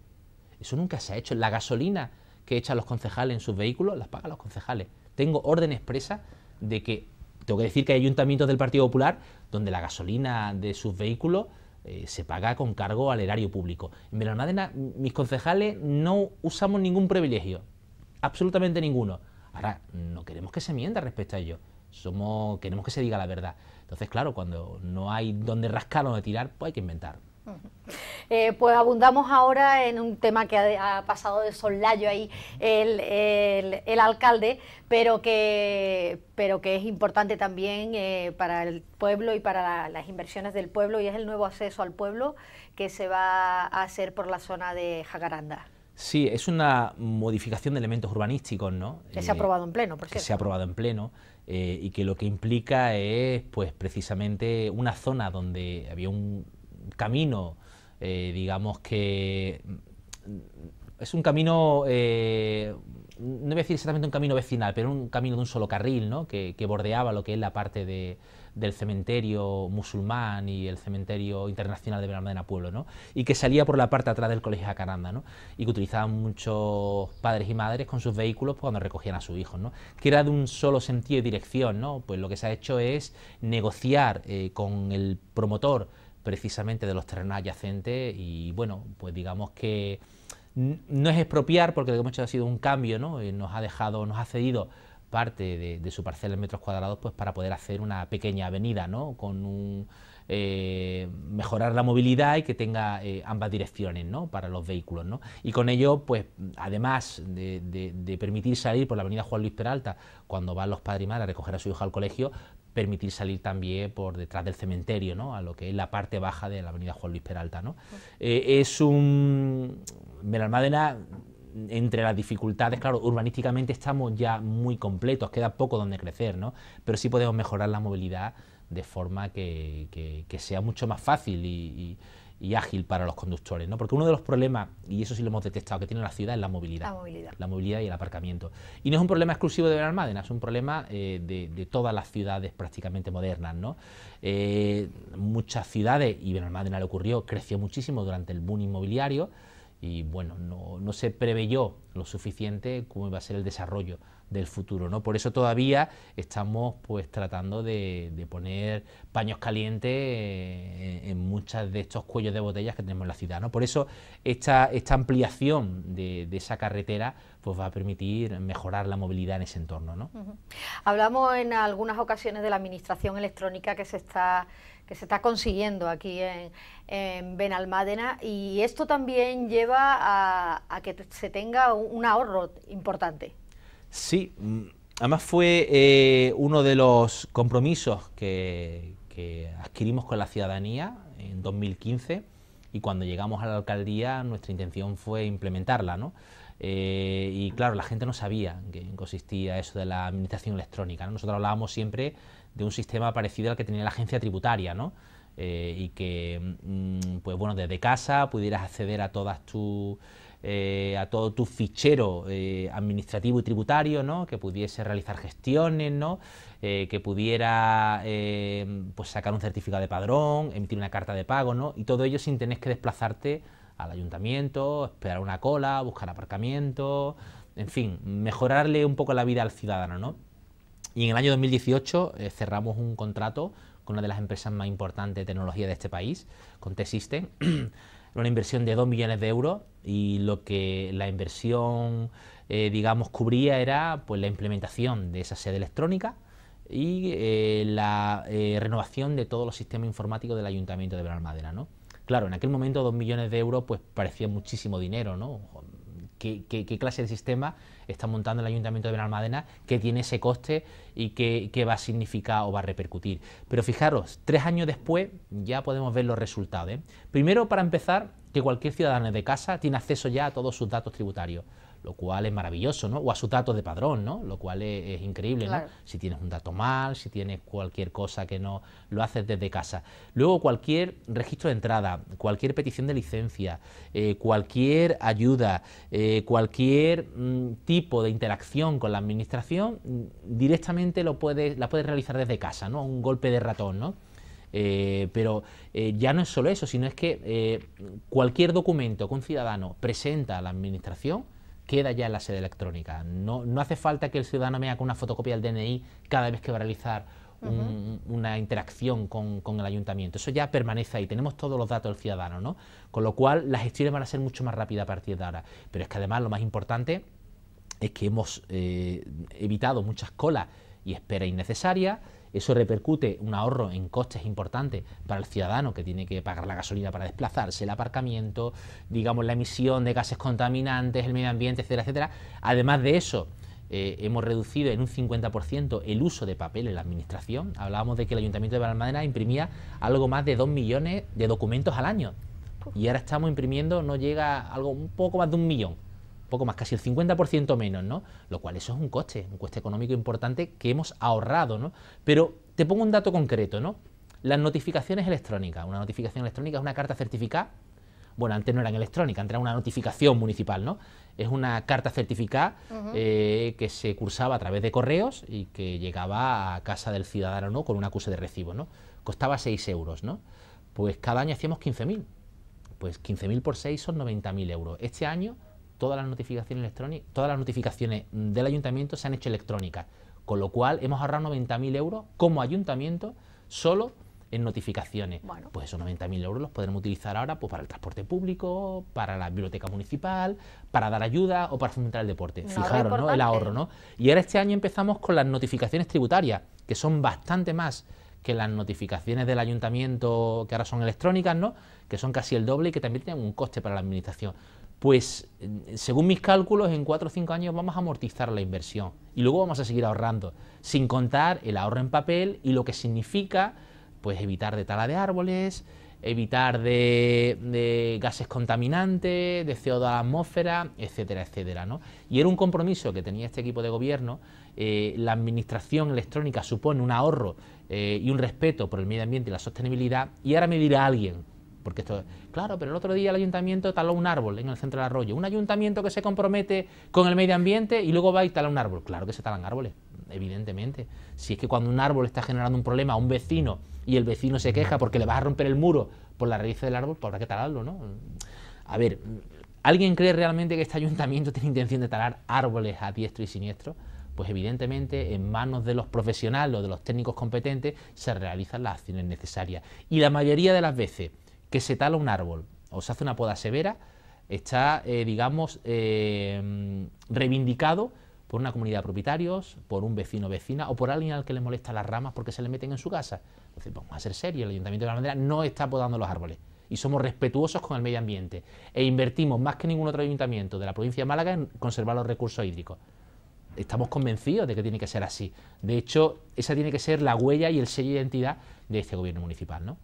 Eso nunca se ha hecho. La gasolina que echan los concejales en sus vehículos, las pagan los concejales. Tengo orden expresa de que, tengo que decir que hay ayuntamientos del Partido Popular donde la gasolina de sus vehículos eh, se paga con cargo al erario público. En Benalmádena mis concejales no usamos ningún privilegio, absolutamente ninguno. Ahora, no queremos que se mienta respecto a ello, Somos, queremos que se diga la verdad. Entonces, claro, cuando no hay donde rascar o de tirar, pues hay que inventar. Eh, pues abundamos ahora en un tema que ha, pasado de sollayo ahí el, alcalde, pero que, pero que es importante también eh, para el pueblo y para las inversiones del pueblo y es el nuevo acceso al pueblo que se va a hacer por la zona de Jagaranda Sí, es una modificación de elementos urbanísticos, ¿no? Que se ha eh, aprobado en pleno, por cierto. se ha aprobado en pleno y que lo que implica es, pues, precisamente una zona donde había un camino, eh, digamos que es un camino, eh, no voy a decir exactamente un camino vecinal, pero un camino de un solo carril, ¿no? que, bordeaba lo que es la parte de, del cementerio musulmán y el cementerio internacional de Bernardena Pueblo, ¿no? y que salía por la parte atrás del colegio Jacaranda, ¿no? y que utilizaban muchos padres y madres con sus vehículos pues, cuando recogían a sus hijos, que era de un solo sentido y dirección. ¿no? Pues lo que se ha hecho es negociar eh, con el promotor precisamente de los terrenos adyacentes y bueno, pues digamos que no es expropiar porque lo que hemos hecho ha sido un cambio, ¿no? Eh, nos ha dejado, nos ha cedido parte de, su parcela en metros cuadrados pues para poder hacer una pequeña avenida, ¿no? Con un, eh, mejorar la movilidad y que tenga eh, ambas direcciones ¿no? para los vehículos. ¿no? Y con ello, pues, además de, permitir salir por la avenida Juan Luis Peralta cuando van los padres y madres a recoger a su hijo al colegio, permitir salir también por detrás del cementerio, ¿no? a lo que es la parte baja de la avenida Juan Luis Peralta. Eh, es un... Benalmádena, entre las dificultades, claro, urbanísticamente estamos ya muy completos, queda poco donde crecer, ¿no? pero sí podemos mejorar la movilidad de forma que, sea mucho más fácil y y ágil para los conductores, ¿no? Porque uno de los problemas, y eso sí lo hemos detectado, que tiene la ciudad es la movilidad. La movilidad. y el aparcamiento. Y no es un problema exclusivo de Benalmádena, es un problema eh, de, todas las ciudades prácticamente modernas, ¿no? Eh, muchas ciudades, y Benalmádena le ocurrió, creció muchísimo durante el boom inmobiliario, y bueno, no, se preveyó lo suficiente cómo va a ser el desarrollo del futuro. ¿no? Por eso todavía estamos pues tratando de, poner paños calientes eh, en, muchas de estos cuellos de botellas que tenemos en la ciudad. ¿no? Por eso esta, esta ampliación de, esa carretera pues va a permitir mejorar la movilidad en ese entorno. ¿no? Hablamos en algunas ocasiones de la administración electrónica que se está se está consiguiendo aquí en, Benalmádena y esto también lleva a, que se tenga un, ahorro importante. Sí, mm, además fue eh, uno de los compromisos que, adquirimos con la ciudadanía en 2015 y cuando llegamos a la alcaldía nuestra intención fue implementarla, ¿no? Eh, y claro, la gente no sabía que consistía eso de la administración electrónica. Nosotros hablábamos siempre de un sistema parecido al que tenía la agencia tributaria, ¿no? Eh, y que, mm, pues bueno, desde casa pudieras acceder a todas tus eh, a todo tu fichero eh, administrativo y tributario, ¿no? que pudiese realizar gestiones, ¿no? que pudiera pues sacar un certificado de padrón, emitir una carta de pago, ¿no? y todo ello sin tener que desplazarte al ayuntamiento, esperar una cola, buscar aparcamiento, en fin, mejorarle un poco la vida al ciudadano. ¿no? Y en el año 2018 eh, cerramos un contrato con una de las empresas más importantes de tecnología de este país, con T-System, una inversión de 2 millones de euros y lo que la inversión, eh, digamos, cubría era pues, la implementación de esa sede electrónica y eh, la renovación de todos los sistemas informáticos del Ayuntamiento de Benalmádena, ¿no? Claro, en aquel momento 2 millones de euros pues parecía muchísimo dinero, ¿no? qué, clase de sistema está montando el Ayuntamiento de Benalmádena, que tiene ese coste y qué, va a significar o va a repercutir. Pero fijaros, tres años después ya podemos ver los resultados. ¿eh? Primero, para empezar, que cualquier ciudadano de casa tiene acceso ya a todos sus datos tributarios lo cual es maravilloso, ¿no? O a sus datos de padrón, ¿no? Lo cual es, increíble, ¿no? Si tienes un dato mal, si tienes cualquier cosa que no lo haces desde casa. Luego cualquier registro de entrada, cualquier petición de licencia, eh, cualquier ayuda, eh, cualquier mm, tipo de interacción con la administración, mm, directamente lo puedes, la puedes realizar desde casa, ¿no? Un golpe de ratón, ¿no? Eh, pero ya no es solo eso, sino es que cualquier documento que un ciudadano presenta a la administración queda ya en la sede electrónica. No, no hace falta que el ciudadano me haga una fotocopia del DNI cada vez que va a realizar una interacción con, el ayuntamiento. Eso ya permanece ahí, tenemos todos los datos del ciudadano, ¿no? Con lo cual las gestiones van a ser mucho más rápidas a partir de ahora. Pero es que además lo más importante es que hemos eh, evitado muchas colas y espera innecesarias eso repercute un ahorro en costes importantes para el ciudadano que tiene que pagar la gasolina para desplazarse, el aparcamiento, digamos la emisión de gases contaminantes, el medio ambiente, etcétera, etcétera. Además de eso, eh, hemos reducido en un 50% el uso de papel en la administración. Hablábamos de que el Ayuntamiento de Valmadena imprimía algo más de 2 millones de documentos al año y ahora estamos imprimiendo, no llega algo un poco más de un millón poco más, casi el 50% menos, ¿no? Lo cual eso es un coste, un coste económico importante que hemos ahorrado, ¿no? Pero te pongo un dato concreto, ¿no? Las notificaciones electrónicas. Una notificación electrónica es una carta certificada. Bueno, antes no eran electrónicas, antes era una notificación municipal, ¿no? Es una carta certificada eh, que se cursaba a través de correos y que llegaba a casa del ciudadano ¿no? con un acuse de recibo, ¿no? Costaba 6 euros, ¿no? Pues cada año hacíamos 15.000. Pues 15.000 por 6 son 90.000 euros. Este año todas las notificaciones electrónicas, todas las notificaciones del ayuntamiento se han hecho electrónicas, con lo cual hemos ahorrado 90.000 euros como ayuntamiento solo en notificaciones. Bueno. Pues esos 90.000 euros los podremos utilizar ahora pues, para el transporte público, para la biblioteca municipal, para dar ayuda o para fomentar el deporte. Fijaros, ¿no? El ahorro, ¿no? Y ahora este año empezamos con las notificaciones tributarias, que son bastante más que las notificaciones del ayuntamiento, que ahora son electrónicas, ¿no? Que son casi el doble y que también tienen un coste para la administración pues según mis cálculos en 4 o 5 años vamos a amortizar la inversión y luego vamos a seguir ahorrando, sin contar el ahorro en papel y lo que significa pues evitar de tala de árboles, evitar de, gases contaminantes, de CO2 a la atmósfera, etcétera, etcétera. ¿no? Y era un compromiso que tenía este equipo de gobierno. Eh, la administración electrónica supone un ahorro eh, y un respeto por el medio ambiente y la sostenibilidad. Y ahora me dirá alguien, porque esto, claro, pero el otro día el ayuntamiento taló un árbol en el centro del arroyo. Un ayuntamiento que se compromete con el medio ambiente y luego va y tala un árbol. Claro que se talan árboles, evidentemente. Si es que cuando un árbol está generando un problema a un vecino y el vecino se queja porque le vas a romper el muro por la raíz del árbol, pues habrá que talarlo, ¿no? A ver, ¿alguien cree realmente que este ayuntamiento tiene intención de talar árboles a diestro y siniestro? pues evidentemente en manos de los profesionales o de los técnicos competentes se realizan las acciones necesarias. Y la mayoría de las veces que se tala un árbol o se hace una poda severa, está, eh, digamos, eh, reivindicado por una comunidad de propietarios, por un vecino vecina o por alguien al que le molesta las ramas porque se le meten en su casa. Pues, vamos a ser serios, el Ayuntamiento de la Madera no está podando los árboles y somos respetuosos con el medio ambiente e invertimos más que ningún otro ayuntamiento de la provincia de Málaga en conservar los recursos hídricos estamos convencidos de que tiene que ser así. De hecho, esa tiene que ser la huella y el sello de identidad de este gobierno municipal, ¿no?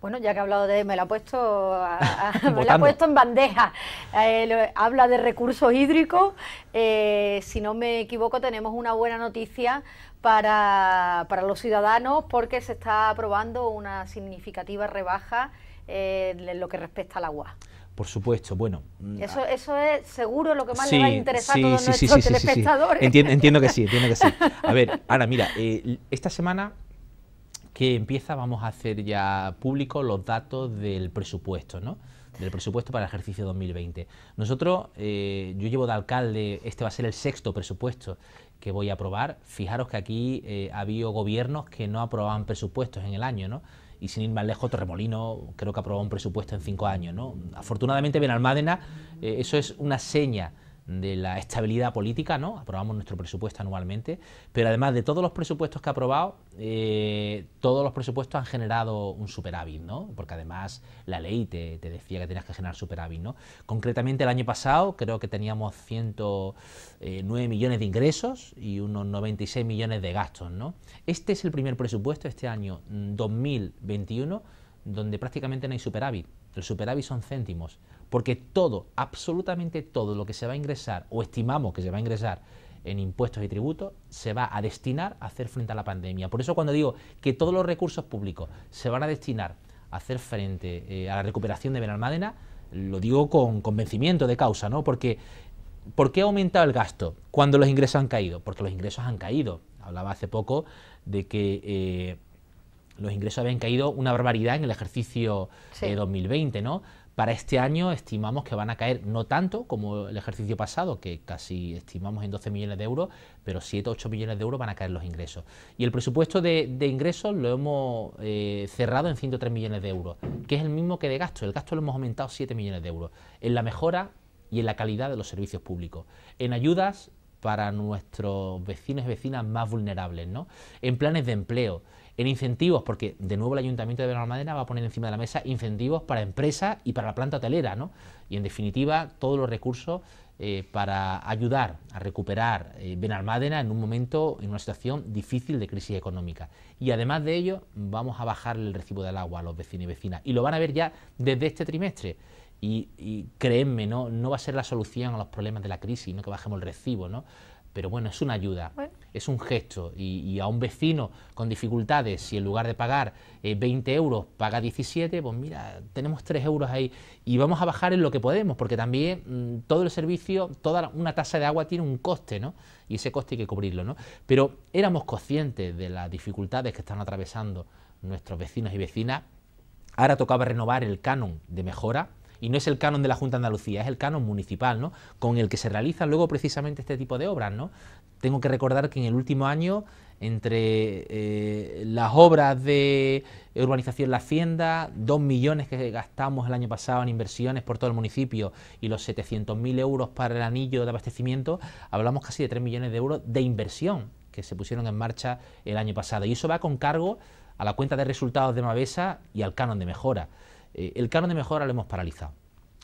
Bueno, ya que ha hablado de, me la ha puesto, me la ha puesto en bandeja. Eh, habla de recursos hídricos. Eh, si no me equivoco, tenemos una buena noticia para, los ciudadanos porque se está aprobando una significativa rebaja eh, en lo que respecta al agua. Por supuesto, bueno. Mm, eso, ah. eso es seguro lo que más le va a interesar a todos telespectadores. Entiendo, que sí, entiendo que sí. A ver, ahora mira, eh, esta semana que empieza vamos a hacer ya público los datos del presupuesto, ¿no? Del presupuesto para el ejercicio 2020. Nosotros, eh, yo llevo de alcalde, este va a ser el sexto presupuesto que voy a aprobar. Fijaros que aquí eh, ha habido gobiernos que no aprobaban presupuestos en el año, ¿no? y sin ir más lejos, Torremolino creo que aprobó un presupuesto en cinco años. ¿no? Afortunadamente, Benalmádena, Almádena, eh, eso es una seña de la estabilidad política, ¿no? Aprobamos nuestro presupuesto anualmente, pero además de todos los presupuestos que ha aprobado, eh, todos los presupuestos han generado un superávit, ¿no? Porque además la ley te, decía que tenías que generar superávit, ¿no? Concretamente el año pasado creo que teníamos 109 eh, millones de ingresos y unos 96 millones de gastos, ¿no? Este es el primer presupuesto este año 2021 mm, donde prácticamente no hay superávit. El superávit son céntimos porque todo, absolutamente todo lo que se va a ingresar o estimamos que se va a ingresar en impuestos y tributos se va a destinar a hacer frente a la pandemia. Por eso cuando digo que todos los recursos públicos se van a destinar a hacer frente eh, a la recuperación de Benalmádena, lo digo con convencimiento de causa, ¿no? Porque ¿por qué ha aumentado el gasto cuando los ingresos han caído? Porque los ingresos han caído. Hablaba hace poco de que eh, los ingresos habían caído una barbaridad en el ejercicio eh, de 2020, ¿no? Para este año estimamos que van a caer no tanto como el ejercicio pasado, que casi estimamos en 12 millones de euros, pero 7 o 8 millones de euros van a caer los ingresos. Y el presupuesto de, ingresos lo hemos eh, cerrado en 103 millones de euros, que es el mismo que de gasto. El gasto lo hemos aumentado 7 millones de euros, en la mejora y en la calidad de los servicios públicos. En ayudas para nuestros vecinos y vecinas más vulnerables, En planes de empleo, en incentivos, porque de nuevo el Ayuntamiento de Benalmádena va a poner encima de la mesa incentivos para empresas y para la planta hotelera, ¿no? Y en definitiva, todos los recursos eh, para ayudar a recuperar eh, Benalmádena en un momento, en una situación difícil de crisis económica. Y además de ello, vamos a bajar el recibo del agua a los vecinos y vecinas. Y lo van a ver ya desde este trimestre. Y, y, ¿no? no va a ser la solución a los problemas de la crisis, no que bajemos el recibo, ¿no? pero bueno, es una ayuda, es un gesto. Y, a un vecino con dificultades, si en lugar de pagar 20 eh, euros paga 17, pues mira, tenemos 3 euros ahí y vamos a bajar en lo que podemos, porque también mm, todo el servicio, toda una tasa de agua tiene un coste, ¿no? Y ese coste hay que cubrirlo, ¿no? Pero éramos conscientes de las dificultades que están atravesando nuestros vecinos y vecinas. Ahora tocaba renovar el canon de mejora, y no es el canon de la Junta de Andalucía, es el canon municipal, ¿no? Con el que se realizan luego precisamente este tipo de obras, Tengo que recordar que en el último año, entre eh, las obras de urbanización La Hacienda, dos millones que gastamos el año pasado en inversiones por todo el municipio y los 700.000 euros para el anillo de abastecimiento, hablamos casi de 3 millones de euros de inversión que se pusieron en marcha el año pasado. Y eso va con cargo a la cuenta de resultados de Mavesa y al canon de mejora. Eh, el canon de mejora lo hemos paralizado.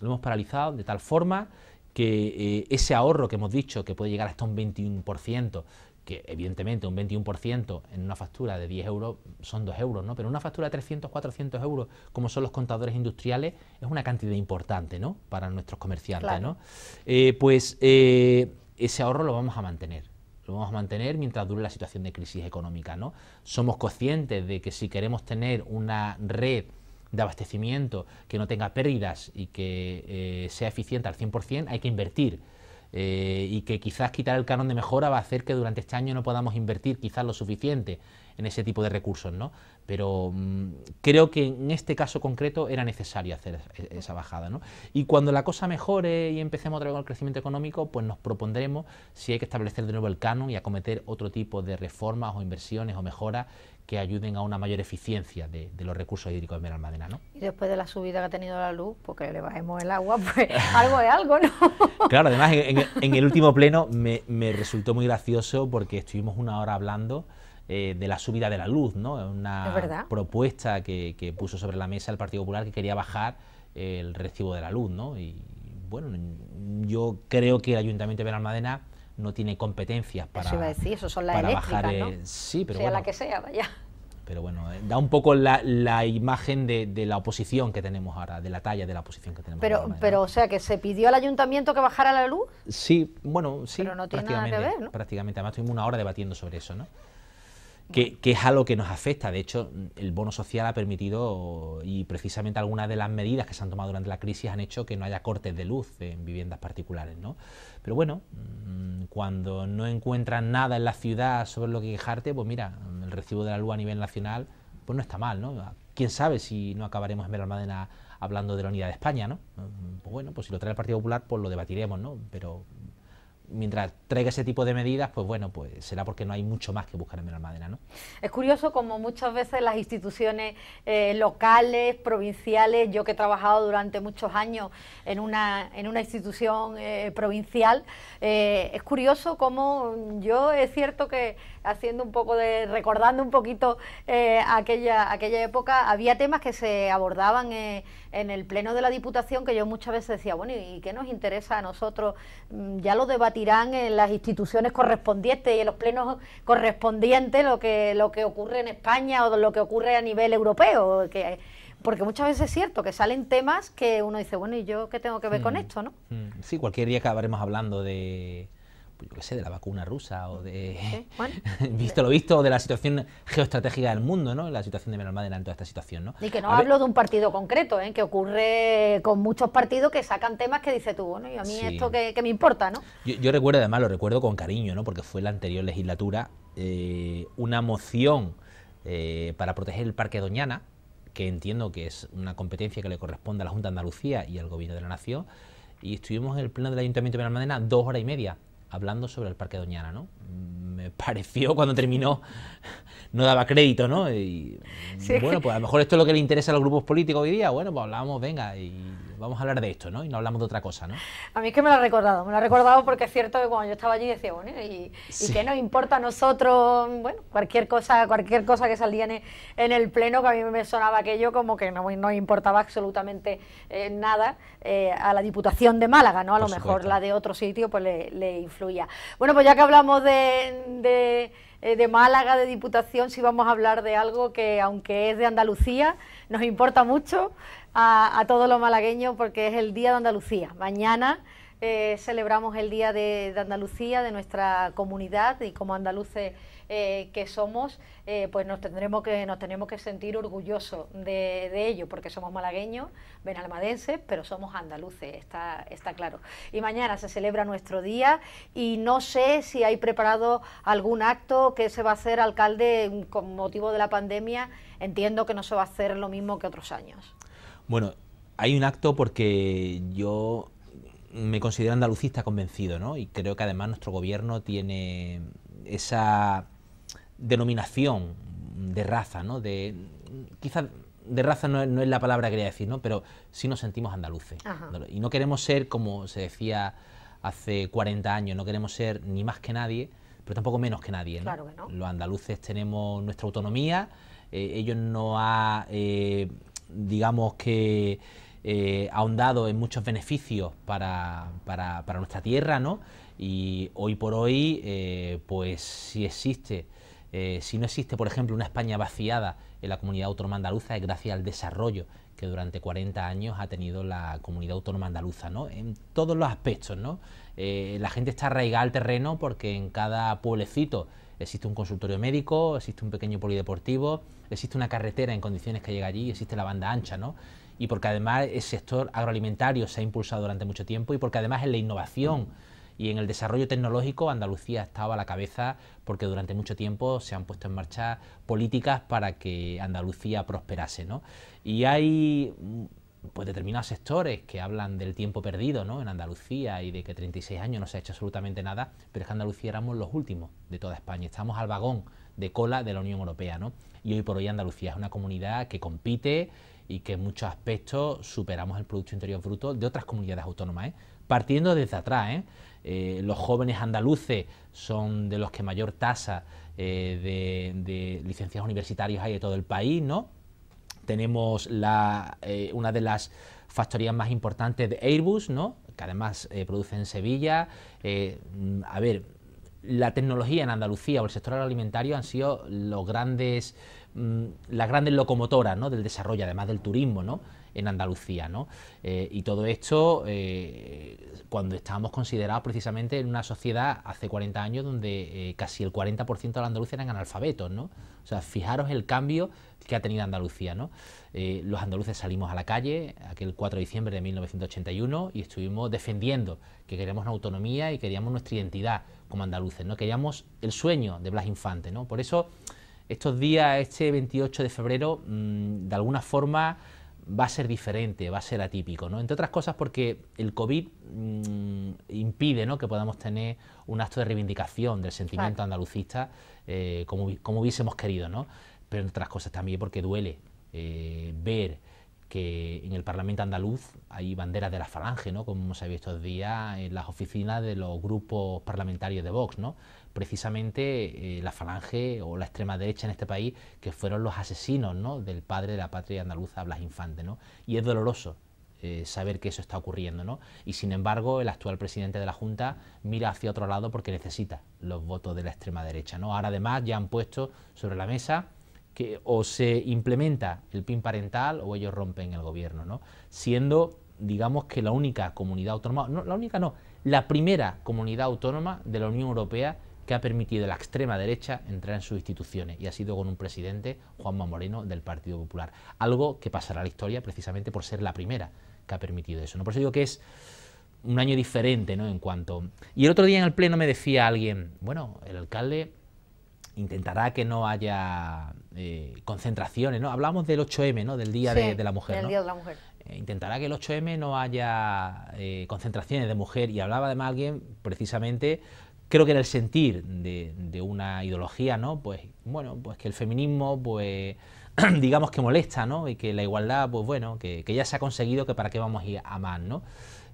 Lo hemos paralizado de tal forma que eh, ese ahorro que hemos dicho que puede llegar hasta un 21%, que evidentemente un 21% en una factura de 10 euros son 2 euros, ¿no? pero una factura de 300, 400 euros, como son los contadores industriales, es una cantidad importante ¿no? para nuestros comerciantes. ¿no? Eh, pues ese ahorro lo vamos a mantener. Lo vamos a mantener mientras dure la situación de crisis económica. ¿no? Somos conscientes de que si queremos tener una red de abastecimiento, que no tenga pérdidas y que eh, sea eficiente al 100%, hay que invertir. Eh, y que quizás quitar el canon de mejora va a hacer que durante este año no podamos invertir quizás lo suficiente en ese tipo de recursos, ¿no? Pero mm, creo que en este caso concreto era necesario hacer e, esa bajada, Y cuando la cosa mejore y empecemos otra vez con el crecimiento económico, pues nos propondremos si hay que establecer de nuevo el canon y acometer otro tipo de reformas o inversiones o mejoras que ayuden a una mayor eficiencia de, los recursos hídricos de Meralmadena. ¿no? Y después de la subida que ha tenido la luz, porque pues le bajemos el agua, pues algo es algo, ¿no? claro, además en, el último pleno me, resultó muy gracioso porque estuvimos una hora hablando. Eh, de la subida de la luz, ¿no? Una propuesta que, puso sobre la mesa el Partido Popular que quería bajar el recibo de la luz, ¿no? Y bueno, yo creo que el Ayuntamiento de Veralmadena no tiene competencias para. Eso decir, son para bajar, sí, pero sea la que sea, vaya. Pero bueno, eh, da un poco la, la imagen de, la oposición que tenemos ahora, de la talla de la oposición que tenemos pero, ahora. Pero, o sea, que se pidió al ayuntamiento que bajara la luz. Sí, bueno, sí. Pero no tiene prácticamente, nada Prácticamente, además tuvimos una hora debatiendo sobre eso, ¿no? que, es algo que nos afecta. De hecho, el bono social ha permitido, y precisamente algunas de las medidas que se han tomado durante la crisis han hecho que no haya cortes de luz en viviendas particulares. ¿no? Pero bueno, mm, cuando no encuentras nada en la ciudad sobre lo que quejarte, pues mira, el recibo de la luz a nivel nacional pues no está mal. ¿no? Quién sabe si no acabaremos en Madena hablando de la unidad de España, ¿no? Mm, pues bueno, pues si lo trae el Partido Popular, pues lo debatiremos, ¿no? Pero mientras traiga ese tipo de medidas, pues bueno, pues será porque no hay mucho más que buscar en Madera, ¿no? Es curioso como muchas veces las instituciones eh, locales, provinciales, yo que he trabajado durante muchos años en una, en una institución eh, provincial, eh, es curioso como yo es cierto que haciendo un poco de, recordando un poquito eh, aquella, aquella época, había temas que se abordaban eh, en el Pleno de la Diputación que yo muchas veces decía, bueno, ¿y qué nos interesa a nosotros? Mm, ya lo debatirán en las instituciones correspondientes y en los plenos correspondientes lo que, lo que ocurre en España o lo que ocurre a nivel europeo. porque muchas veces es cierto que salen temas que uno dice, bueno, ¿y yo qué tengo que ver con hmm. esto? ¿no? Hmm. Sí, cualquier día acabaremos hablando de yo sé, de la vacuna rusa o de, visto lo visto, de la situación geoestratégica del mundo, ¿no? La situación de Menalmadena en toda esta situación, ¿no? Y que no hablo de un partido concreto, ¿eh? Que ocurre con muchos partidos que sacan temas que dice tú, bueno, y a mí esto que, me importa, ¿no? Yo, recuerdo, además, lo recuerdo con cariño, ¿no? Porque fue la anterior legislatura eh, una moción eh, para proteger el Parque Doñana, que entiendo que es una competencia que le corresponde a la Junta de Andalucía y al Gobierno de la Nación, y estuvimos en el pleno del Ayuntamiento de Benalmádena dos horas y media hablando sobre el Parque Doñana, ¿no? Me pareció cuando terminó, no daba crédito, ¿no? Y bueno, pues a lo mejor esto es lo que le interesa a los grupos políticos hoy día, bueno, pues hablamos, venga, y vamos a hablar de esto, ¿no? Y no hablamos de otra cosa, ¿no? A mí es que me lo ha recordado, me lo ha recordado porque es cierto que cuando yo estaba allí decía, bueno, ¿y, qué nos importa a nosotros? Bueno, cualquier cosa, cualquier cosa que salía en, el pleno, que a mí me sonaba aquello como que no, no importaba absolutamente eh, nada eh, a la Diputación de Málaga, ¿no? A lo mejor la de otro sitio pues le, influía. Bueno, pues ya que hablamos de, de eh, Málaga, de Diputación, si vamos a hablar de algo que, aunque es de Andalucía, nos importa mucho a, todos los malagueños porque es el Día de Andalucía. Mañana eh, celebramos el Día de, Andalucía, de nuestra comunidad y como andaluces eh, que somos, eh, pues nos tendremos que, nos tenemos que sentir orgullosos de, ello porque somos malagueños, benalmadenses, pero somos andaluces, está, está claro. Y mañana se celebra nuestro día y no sé si hay preparado algún acto que se va a hacer, alcalde, con motivo de la pandemia. Entiendo que no se va a hacer lo mismo que otros años. Bueno, hay un acto porque yo me considero andalucista convencido, ¿no? Y creo que además nuestro gobierno tiene esa denominación de raza, ¿no? De, quizás de raza no, es la palabra que quería decir, ¿no? Pero sí nos sentimos andaluces. Y no queremos ser, como se decía hace 40 años, no queremos ser ni más que nadie, pero tampoco menos que nadie. Los andaluces tenemos nuestra autonomía, eh, ellos no ha... Eh, digamos que eh, ahondado en muchos beneficios para, nuestra tierra, ¿no? Y hoy por hoy, eh, pues si existe, eh, si no existe, por ejemplo, una España vaciada en la comunidad autónoma andaluza, es gracias al desarrollo que durante 40 años ha tenido la comunidad autónoma andaluza, ¿no? En todos los aspectos, ¿no? Eh, la gente está arraigada al terreno porque en cada pueblecito Existe un consultorio médico, existe un pequeño polideportivo, existe una carretera en condiciones que llega allí, existe la banda ancha, ¿no? Y porque además el sector agroalimentario se ha impulsado durante mucho tiempo y porque además en la innovación y en el desarrollo tecnológico Andalucía ha estado a la cabeza porque durante mucho tiempo se han puesto en marcha políticas para que Andalucía prosperase, ¿no? Y hay pues determinados sectores que hablan del tiempo perdido en Andalucía y de que 36 años no se ha hecho absolutamente nada, pero es que Andalucía éramos los últimos de toda España, estamos al vagón de cola de la Unión Europea, ¿no? Y hoy por hoy Andalucía es una comunidad que compite y que en muchos aspectos superamos el Producto Interior Bruto de otras comunidades autónomas, ¿eh? partiendo desde atrás. ¿eh? ¿eh? los jóvenes andaluces son de los que mayor tasa eh, de, licencias universitarias universitarios hay de todo el país, ¿no? Tenemos eh, una de las factorías más importantes de Airbus, ¿no? que además eh, produce en Sevilla. Eh, mm, a ver, la tecnología en Andalucía o el sector alimentario han sido los grandes, mm, las grandes locomotoras del desarrollo, además del turismo. ¿no? en Andalucía. ¿no? Eh, y todo esto eh, cuando estábamos considerados precisamente en una sociedad hace 40 años donde eh, casi el 40% de los andaluces eran analfabetos. ¿no? O sea, fijaros el cambio que ha tenido Andalucía. ¿no? los andaluces salimos a la calle aquel 4 de diciembre de 1981 y estuvimos defendiendo que queríamos una autonomía y queríamos nuestra identidad como andaluces, ¿no? queríamos el sueño de Blas Infante. Por eso estos días, este 28 de febrero, mm, de alguna forma va a ser diferente, va a ser atípico, ¿no? Entre otras cosas porque el COVID mm, impide que podamos tener un acto de reivindicación del sentimiento andalucista eh, como, hubiésemos querido, ¿no? Pero entre otras cosas también porque duele eh, ver que en el Parlamento andaluz hay banderas de la falange, ¿no? Como hemos visto estos días en las oficinas de los grupos parlamentarios de Vox, precisamente eh, la falange o la extrema derecha en este país, que fueron los asesinos ¿no? del padre de la patria andaluza, Blas Infante. ¿no? Y es doloroso eh, saber que eso está ocurriendo. ¿no? Y sin embargo, el actual presidente de la Junta mira hacia otro lado porque necesita los votos de la extrema derecha. ¿no? Ahora además ya han puesto sobre la mesa que o se implementa el PIN parental o ellos rompen el gobierno, ¿no? siendo digamos que la única comunidad autónoma, no, la única no, la primera comunidad autónoma de la Unión Europea que ha permitido la extrema derecha entrar en sus instituciones y ha sido con un presidente, Juanma Moreno, del Partido Popular. Algo que pasará a la historia precisamente por ser la primera que ha permitido eso. ¿no? Por eso digo que es un año diferente ¿no? en cuanto... Y el otro día en el Pleno me decía alguien, bueno, el alcalde intentará que no haya eh, concentraciones, ¿no? Hablamos del 8M, ¿no? Del Día, de, la mujer, eh, intentará que el 8M no haya eh, concentraciones de mujer y hablaba además alguien precisamente creo que en el sentir de, una ideología, ¿no? Pues bueno, pues que el feminismo, pues digamos que molesta, ¿no? Y que la igualdad, pues bueno, que, ya se ha conseguido, que para qué vamos a ir a más, ¿no?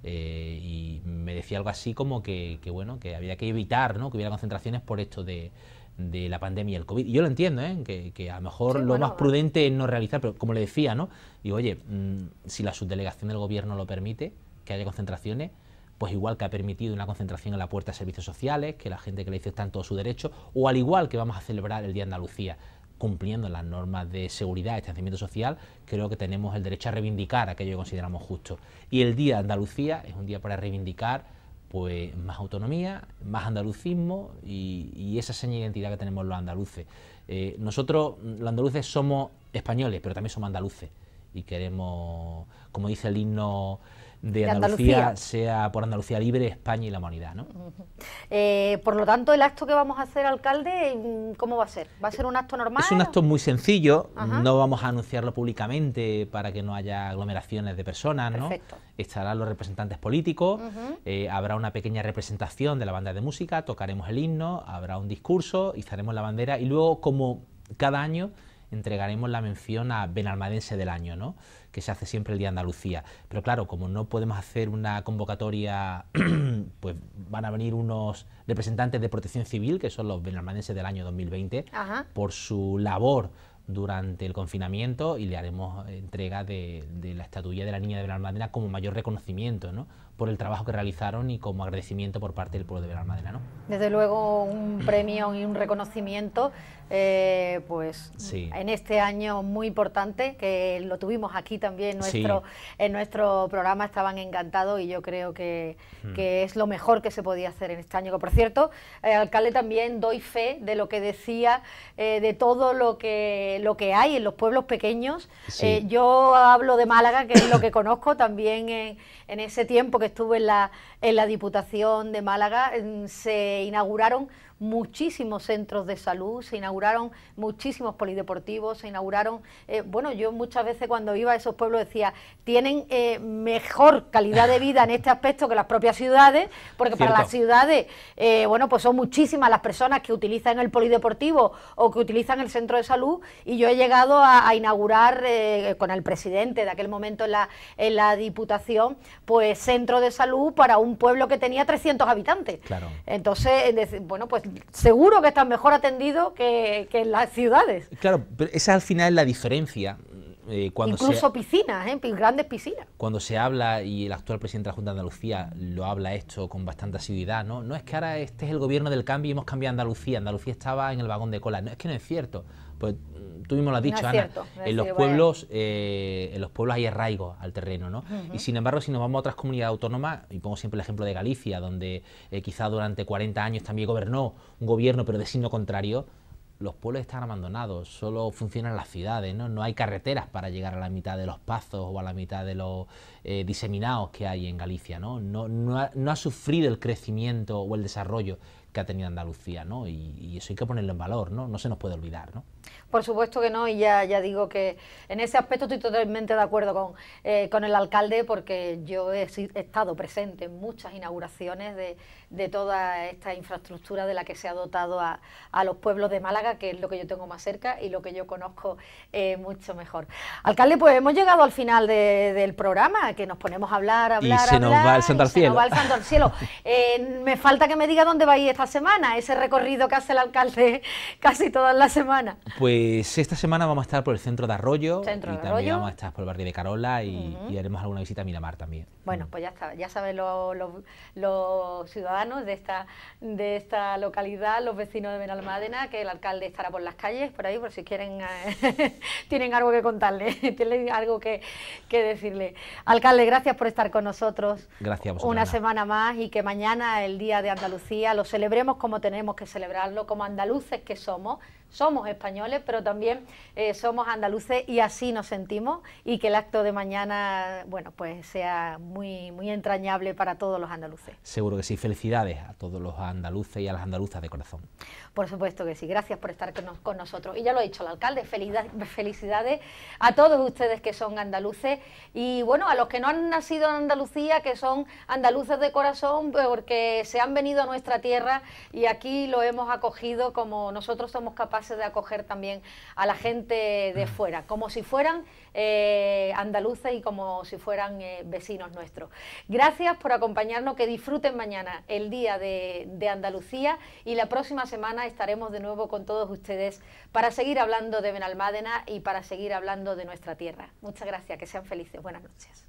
Eh, y me decía algo así como que, bueno, que había que evitar, ¿no? Que hubiera concentraciones por esto de, la pandemia y el COVID. yo lo entiendo, ¿eh? que, a lo mejor lo más prudente es no realizar, pero como le decía, ¿no? Y oye, mm, si la subdelegación del gobierno lo permite, que haya concentraciones, pues igual que ha permitido una concentración en la puerta de servicios sociales, que la gente que le hizo está en todo su derecho, o al igual que vamos a celebrar el Día de Andalucía, cumpliendo las normas de seguridad, y distanciamiento social, creo que tenemos el derecho a reivindicar aquello que consideramos justo. Y el Día de Andalucía es un día para reivindicar pues más autonomía, más andalucismo y, esa seña de identidad que tenemos los andaluces. Eh, nosotros, mm, los andaluces, somos españoles, pero también somos andaluces y queremos, como dice el himno de, Andalucía, sea por Andalucía Libre, España y la humanidad. ¿no? Eh, por lo tanto, el acto que vamos a hacer, alcalde, mm, ¿cómo va a ser? ¿Va a ser un acto normal? Es un acto muy sencillo, no vamos a anunciarlo públicamente para que no haya aglomeraciones de personas. ¿no? Estarán los representantes políticos, eh, habrá una pequeña representación de la banda de música, tocaremos el himno, habrá un discurso, izaremos la bandera y luego, como cada año, entregaremos la mención a Benalmadense del año, ¿no? que se hace siempre el Día de Andalucía. Pero claro, como no podemos hacer una convocatoria, pues van a venir unos representantes de protección civil, que son los benalmadenses del año 2020, por su labor durante el confinamiento y le haremos entrega de, la estatuilla de la Niña de Benalmadena como mayor reconocimiento, ¿no? por el trabajo que realizaron y como agradecimiento por parte del pueblo de Benalmádena. ¿no? Desde luego un premio y un reconocimiento eh, pues en este año muy importante que lo tuvimos aquí también nuestro, en nuestro programa, estaban encantados y yo creo que, hmm. que, es lo mejor que se podía hacer en este año. por cierto, eh, alcalde, también doy fe de lo que decía, eh, de todo lo que, lo que hay en los pueblos pequeños. yo hablo de Málaga, que es lo que conozco también en, en ese tiempo que estuve en la, en la Diputación de Málaga, se inauguraron muchísimos centros de salud, se inauguraron muchísimos polideportivos, se inauguraron, eh, bueno, yo muchas veces cuando iba a esos pueblos decía, tienen eh, mejor calidad de vida en este aspecto que las propias ciudades, porque para las ciudades, eh, bueno, pues son muchísimas las personas que utilizan el polideportivo o que utilizan el centro de salud, y yo he llegado a, inaugurar con el presidente de aquel momento en la, en la Diputación, pues centro de salud para un pueblo que tenía 300 habitantes. Claro. Entonces, bueno, pues seguro que están mejor atendidos que, en las ciudades. Claro, pero esa al final es la diferencia. Eh, cuando Incluso piscinas, ¿eh? grandes piscinas. Cuando se habla, y el actual presidente de la Junta de Andalucía lo habla esto con bastante asiduidad, ¿no? No es que ahora este es el gobierno del cambio y hemos cambiado Andalucía, Andalucía estaba en el vagón de cola, no, es que no es cierto. Pues mismo lo has dicho, Ana, en los pueblos, eh, en los pueblos hay arraigo al terreno, ¿no? Y sin embargo, si nos vamos a otras comunidades autónomas, y pongo siempre el ejemplo de Galicia, donde eh, quizá durante 40 años también gobernó un gobierno, pero de signo contrario, los pueblos están abandonados, solo funcionan las ciudades, ¿no? no hay carreteras para llegar a la mitad de los pazos o a la mitad de los eh, diseminados que hay en Galicia. ¿no? no, ha, sufrido el crecimiento o el desarrollo que ha tenido Andalucía, ¿no? Y, eso hay que ponerlo en valor, ¿no? No se nos puede olvidar, ¿no? Por supuesto que no, y ya, ya digo que en ese aspecto estoy totalmente de acuerdo con, eh, el alcalde, porque yo he, estado presente en muchas inauguraciones de, de, toda esta infraestructura de la que se ha dotado a, a, los pueblos de Málaga, que es lo que yo tengo más cerca y lo que yo conozco eh, mucho mejor. Alcalde, pues hemos llegado al final del programa, que nos ponemos a hablar, a hablar, y se Nos va al cielo. Se nos va el santo al cielo. Eh, me falta que me diga dónde va a ir esta semana, ese recorrido que hace el alcalde casi todas las semanas. Pues pues esta semana vamos a estar por el centro de Arroyo y también vamos a estar por el barrio de Carola y, haremos alguna visita a Miramar también. Bueno, mm. pues ya está, ya saben los, ciudadanos de esta, localidad, los vecinos de Benalmádena, que el alcalde estará por las calles, por ahí, por si quieren, eh, tienen algo que contarle, tienen algo que, decirle. Alcalde, gracias por estar con nosotros. Gracias Una semana más y que mañana, el Día de Andalucía, lo celebremos como tenemos que celebrarlo, como andaluces que somos somos españoles, pero también eh, somos andaluces y así nos sentimos y que el acto de mañana, bueno, pues sea muy, muy entrañable para todos los andaluces. Seguro que sí, felicidades a todos los andaluces y a las andaluzas de corazón. Por supuesto que sí, gracias por estar con, nosotros. Y ya lo ha dicho el alcalde, felicidades a todos ustedes que son andaluces y bueno, a los que no han nacido en Andalucía, que son andaluces de corazón, porque se han venido a nuestra tierra y aquí lo hemos acogido como nosotros somos capaces de acoger también a la gente de fuera, como si fueran eh, andaluces y como si fueran eh, vecinos nuestros. Gracias por acompañarnos, que disfruten mañana el Día de, Andalucía y la próxima semana estaremos de nuevo con todos ustedes para seguir hablando de Benalmádena y para seguir hablando de nuestra tierra. Muchas gracias, que sean felices. Buenas noches.